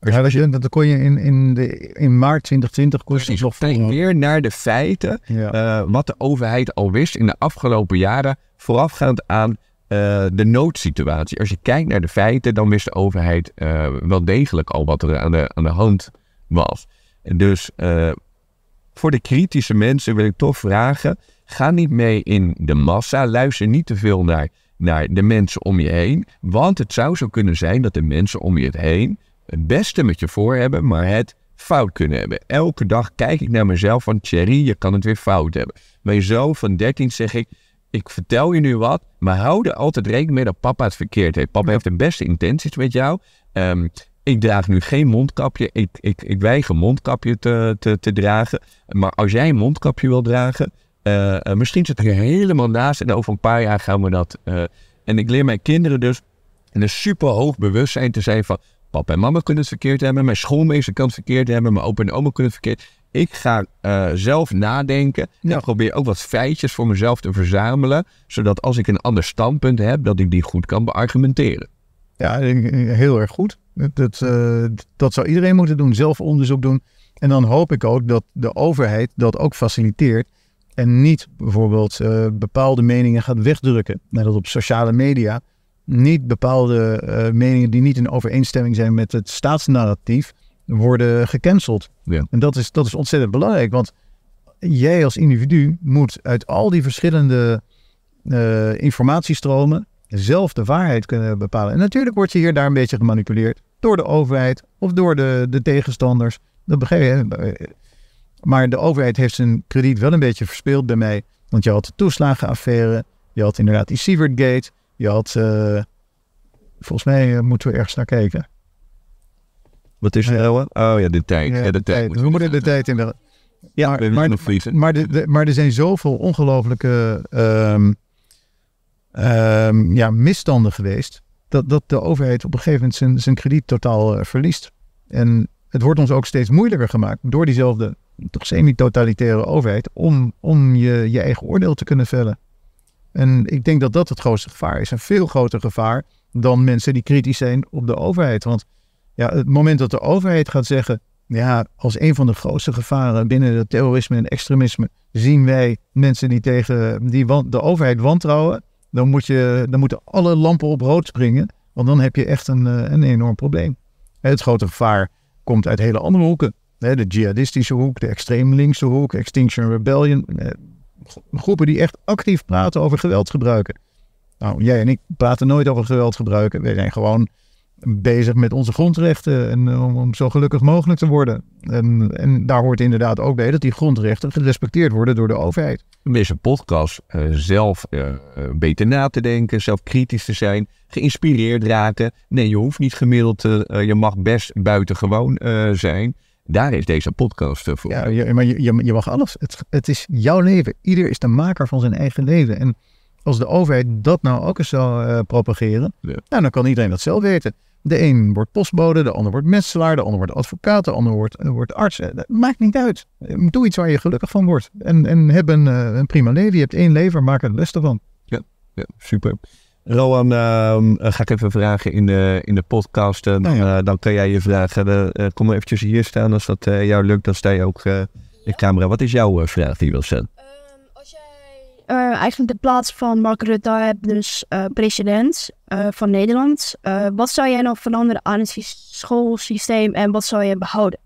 ja, dat, je, dat kon je in, in, de, in maart 2020 kosten. je Weer naar de feiten. Eh, wat de overheid al wist in de afgelopen jaren. Voorafgaand aan eh, de noodsituatie. Als je kijkt naar de feiten, dan wist de overheid eh, wel degelijk al wat er aan de, aan de hand was. Dus voor de kritische mensen wil ik toch vragen. Ga niet mee in de massa. Luister niet te veel naar, naar de mensen om je heen. Want het zou zo kunnen zijn dat de mensen om je heen het beste met je voor hebben, maar het fout kunnen hebben. Elke dag kijk ik naar mezelf van Thierry, je kan het weer fout hebben. Mijn zoon van 13 zeg ik, ik vertel je nu wat, maar hou er altijd rekening mee dat papa het verkeerd heeft. Papa heeft de beste intenties met jou. Ehm, ik draag nu geen mondkapje. Ik, ik, ik weiger mondkapje te, te, te dragen. Maar als jij een mondkapje wil dragen, eh, eh, misschien zit er helemaal naast. En over een paar jaar gaan we dat. Eh, en ik leer mijn kinderen dus een super hoog bewustzijn te zijn van Pap en mama kunnen het verkeerd hebben. Mijn schoolmeester kan het verkeerd hebben. Mijn opa en oma kunnen het verkeerd ik ga eh, zelf nadenken. en probeer ook wat feitjes voor mezelf te verzamelen. Zodat als ik een ander standpunt heb, dat ik die goed kan beargumenteren. Ja, heel erg goed. Dat, eh, dat zou iedereen moeten doen. Zelf onderzoek doen. En dan hoop ik ook dat de overheid dat ook faciliteert. En niet bijvoorbeeld eh, bepaalde meningen gaat wegdrukken. Net op sociale media niet bepaalde eh, meningen die niet in overeenstemming zijn met het staatsnarratief, worden gecanceld. Ja. En dat is, dat is ontzettend belangrijk, want jij als individu moet uit al die verschillende eh, informatiestromen zelf de waarheid kunnen bepalen. En natuurlijk word je hier daar een beetje gemanipuleerd door de overheid of door de, de tegenstanders. Dat begrijp je. Maar de overheid heeft zijn krediet wel een beetje verspeeld bij mij. Want je had de toeslagenaffaire, je had inderdaad die Sievertgate. Je had, eh, volgens mij eh, moeten we ergens naar kijken. Wat is er, ja. Oh ja, de tijd. de, de We moeten de tijd in de... Ja, maar, maar, maar, de, maar er zijn zoveel ongelofelijke ehm, ehm, ja, misstanden geweest. Dat, dat de overheid op een gegeven moment zijn, zijn krediet totaal eh, verliest. En het wordt ons ook steeds moeilijker gemaakt door diezelfde toch semi-totalitaire overheid om, om je, je eigen oordeel te kunnen vellen. En ik denk dat dat het grootste gevaar is. Een veel groter gevaar dan mensen die kritisch zijn op de overheid. Want ja, het moment dat de overheid gaat zeggen, ja, als een van de grootste gevaren binnen het terrorisme en extremisme zien wij mensen die tegen die de overheid wantrouwen, dan, moet je, dan moeten alle lampen op rood springen, want dan heb je echt een, eh, een enorm probleem. Het grote gevaar komt uit hele andere hoeken. De jihadistische hoek, de extreem linkse hoek, Extinction Rebellion, eh, groepen die echt actief praten over geweld gebruiken. Nou, jij en ik praten nooit over geweld gebruiken. We zijn gewoon bezig met onze grondrechten en eh, om, zo gelukkig mogelijk te worden. En, en, daar hoort inderdaad ook bij dat die grondrechten gerespecteerd worden door de overheid. Met een podcast eh, zelf uh, beter na te denken, zelf kritisch te zijn, geïnspireerd raken. Nee, je hoeft niet gemiddeld, uh, je mag best buitengewoon zijn. Daar is deze podcast eh, voor. Ja, maar je, je, je, mag alles. Het, het is jouw leven. Ieder is de maker van zijn eigen leven. En als de overheid dat nou ook eens zou eh, propageren, ja. nou, dan kan iedereen dat zelf weten. De een wordt postbode, de ander wordt metselaar, de ander wordt advocaat, de ander wordt, eh, wordt arts. maakt niet uit. Doe iets waar je gelukkig van wordt. En, en heb een, een prima leven. Je hebt één leven, maak er het beste van. Ja, ja super. Rowan, ehm, eh, ga ik even vragen in de, in de podcast. Eh, nou eh, dan kan jij je vragen. kom maar eventjes hier staan. Als dat jou lukt, dan sta je ook in de camera. Wat is jouw vraag die je wil stellen? Ehm, als jij eigenlijk de plaats van Mark Rutte hebt, dus president van Nederland. wat zou jij nog veranderen aan het schoolsysteem en wat zou je behouden?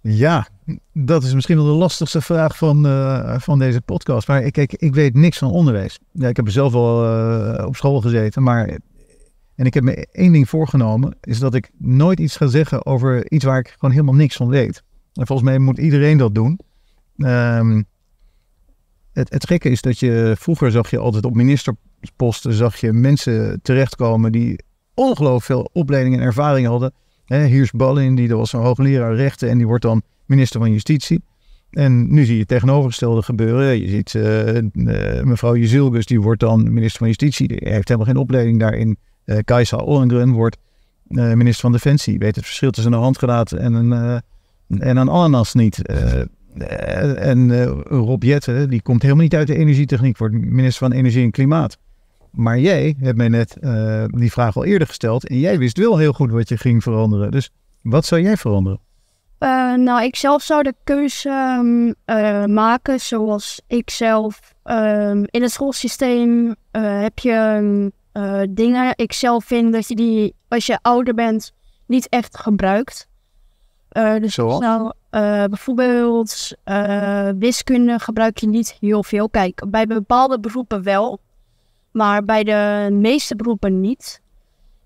Ja, dat is misschien wel de lastigste vraag van, eh, van deze podcast. Maar ik ik weet niks van onderwijs. Ja, ik heb zelf wel eh, op school gezeten, maar. Eh, en ik heb me één ding voorgenomen, is dat ik nooit iets ga zeggen over iets waar ik gewoon helemaal niks van weet. En volgens mij moet iedereen dat doen. Ehm, het, het gekke is dat je vroeger zag je altijd op ministerposten zag je mensen terechtkomen die ongelooflijk veel opleiding en ervaring hadden. Hiers Ballin, die was een hoogleraar rechten en die wordt dan minister van Justitie. En nu zie je het tegenovergestelde gebeuren. Je ziet eh, eh, mevrouw Jezilgus, die wordt dan minister van Justitie. Die heeft helemaal geen opleiding daarin. Uh, eh, Kajsa Ollengren wordt minister van Defensie. Je weet het verschil tussen een handgraat en een, uh, en een ananas niet. en Rob Jetten, die komt helemaal niet uit de energietechniek. Wordt minister van Energie en Klimaat. Maar jij hebt mij net die vraag al eerder gesteld. En jij wist wel heel goed wat je ging veranderen. Dus wat zou jij veranderen? Eh, nou, ik zelf zou de keuze ehm, eh, maken zoals ik zelf. Ehm, in het schoolsysteem eh, heb je ehm, dingen. Ik zelf vind dat je die, als je ouder bent, niet echt gebruikt. dus zoals? Nou, bijvoorbeeld wiskunde gebruik je niet heel veel. Kijk, bij bepaalde beroepen wel, maar bij de meeste beroepen niet.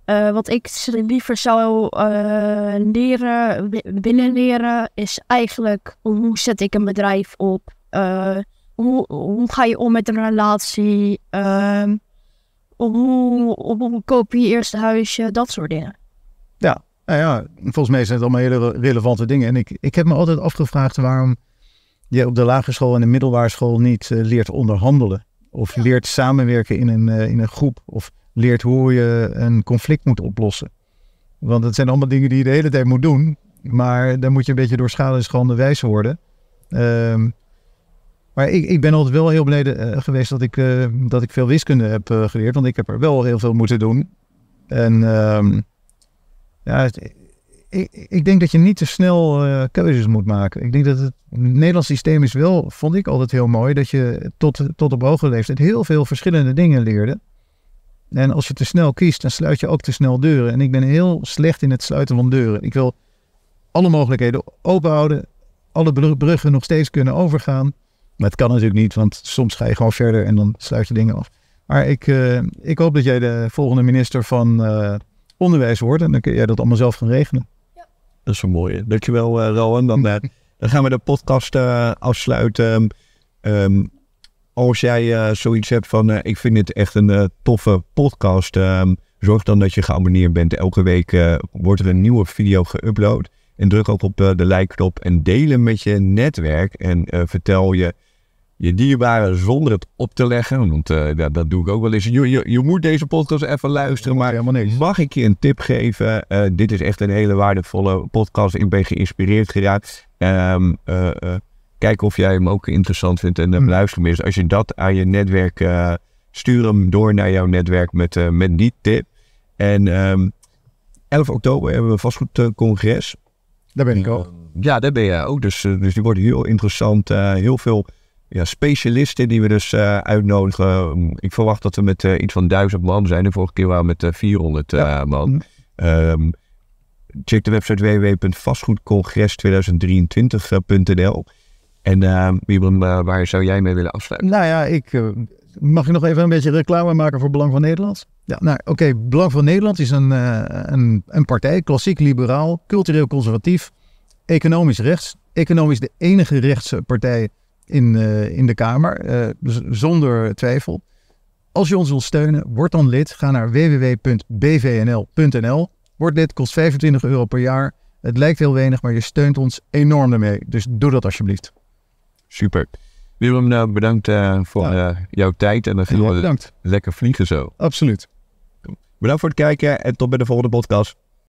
Eh, wat ik liever zou eh, leren, willen leren, is eigenlijk hoe zet ik een bedrijf op? Eh, hoe, hoe, ga je om met een relatie? Ehm, hoe, koop je je eerste huisje? Dat soort dingen. Ja, nou ja, volgens mij zijn het allemaal hele relevante dingen. En ik, ik heb me altijd afgevraagd waarom je op de lagere school en de middelbare school niet leert onderhandelen. Of leert samenwerken in een, in een groep. Of leert hoe je een conflict moet oplossen. Want het zijn allemaal dingen die je de hele tijd moet doen. Maar dan moet je een beetje door schade wijs worden. Ehm, maar ik, ik, ben altijd wel heel blij eh, geweest dat ik, eh, dat ik veel wiskunde heb eh, geleerd. Want ik heb er wel heel veel moeten doen. En ehm, ja, ik, ik, denk dat je niet te snel keuzes moet maken. Ik denk dat het, Nederlands systeem is wel, vond ik altijd heel mooi, dat je tot, tot op hoge leeftijd heel veel verschillende dingen leerde. En als je te snel kiest, dan sluit je ook te snel deuren. En ik ben heel slecht in het sluiten van deuren. Ik wil alle mogelijkheden open houden, alle bruggen nog steeds kunnen overgaan. Maar het kan natuurlijk niet, want soms ga je gewoon verder en dan sluit je dingen af. Maar ik, eh, ik hoop dat jij de volgende minister van eh, Onderwijs wordt. En dan kun jij dat allemaal zelf gaan regelen. Ja. Dat is een mooie. Dankjewel, uh, Rowan. Dan, dan gaan we de podcast afsluiten. Um, als jij eh, zoiets hebt van, eh, ik vind dit echt een uh, toffe podcast, ehm, zorg dan dat je geabonneerd bent. Elke week wordt er een nieuwe video geüpload. En druk ook op de like-knop en delen met je netwerk. En vertel je je dierbaren zonder het op te leggen. Want dat, dat, doe ik ook wel eens. Je, je, je moet deze podcast even luisteren. Maar mag ik je een tip geven? dit is echt een hele waardevolle podcast. Ik ben geïnspireerd geraakt. Ehm, Kijk of jij hem ook interessant vindt en eh, hmm. hem hem Dus Als je dat aan je netwerk, eh, stuur hem door naar jouw netwerk met, eh, met die tip. En um, ehm, 11 oktober hebben we een vastgoedcongres. Daar ben ik ook. Ja, daar ben jij ook. Dus, dus die wordt heel interessant. heel veel ja, specialisten die we dus uitnodigen. Hm, ik verwacht dat we met iets van duizend man zijn. De vorige keer waren we met uh, 400 man. Hm. Ehm, check de website www.vastgoedcongres2023.nl. En ehm, waar zou jij mee willen afsluiten? Nou ja, ik, eh, mag je nog even een beetje reclame maken voor Belang van Nederland? Ja, nou oké, Belang van Nederland is een, eh, een, een, partij, klassiek liberaal, cultureel conservatief, economisch rechts. Economisch de enige rechtse partij in, eh, in de Kamer, dus zonder twijfel. Als je ons wilt steunen, word dan lid. Ga naar www.bvnl.nl. Word lid, kost 25 euro per jaar. Het lijkt heel weinig, maar je steunt ons enorm ermee. Dus doe dat alsjeblieft. Super. Willem, nou, bedankt eh, voor eh, jouw tijd en dan gaan we lekker vliegen zo. Absoluut. Bedankt voor het kijken en tot bij de volgende podcast.